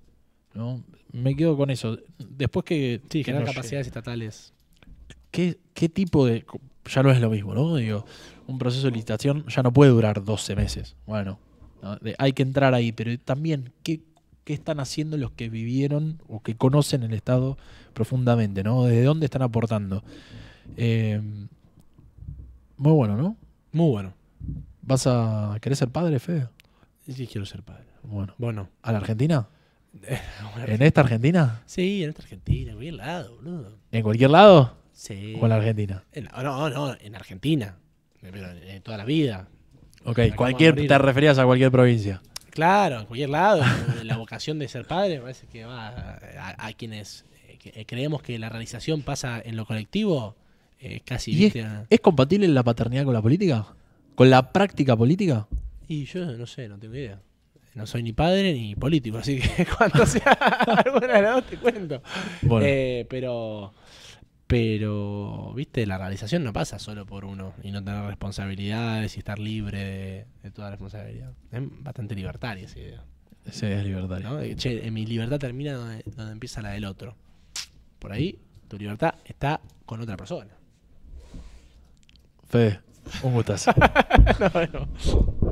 ¿no? Me quedo con eso. Después que. generar capacidades estatales. ¿Qué, tipo de.? Ya no es lo mismo, ¿no? Digo, un proceso de licitación ya no puede durar 12 meses. Bueno, hay que entrar ahí, pero también, ¿qué, están haciendo los que vivieron o que conocen el Estado profundamente, ¿no? ¿Desde dónde están aportando? Eh, muy bueno, ¿no? Muy bueno. ¿Vas a. querer ser padre, Fede? Sí, quiero ser padre. Bueno. Bueno. ¿A la Argentina? ¿En esta Argentina? Sí, en esta Argentina, en cualquier lado, boludo. ¿En cualquier lado? Sí. ¿O en la Argentina? En, no, no, en Argentina. Pero en, toda la vida. Ok, cualquier, te referías a cualquier provincia. Claro, en cualquier lado. la vocación de ser padre parece que va a, quienes eh, eh, creemos que la realización pasa en lo colectivo. Eh, casi. es, compatible la paternidad con la política? ¿Con la práctica política? Y yo no sé, no tengo idea no soy ni padre ni político, así que cuando sea alguna de te cuento. Eh, pero, pero, viste, la realización no pasa solo por uno y no tener responsabilidades y estar libre de, toda responsabilidad. Es bastante libertaria esa idea. Sí, es libertaria. Che, mi libertad termina donde, empieza la del otro. Por ahí, tu libertad está con otra persona. fe un gustazo.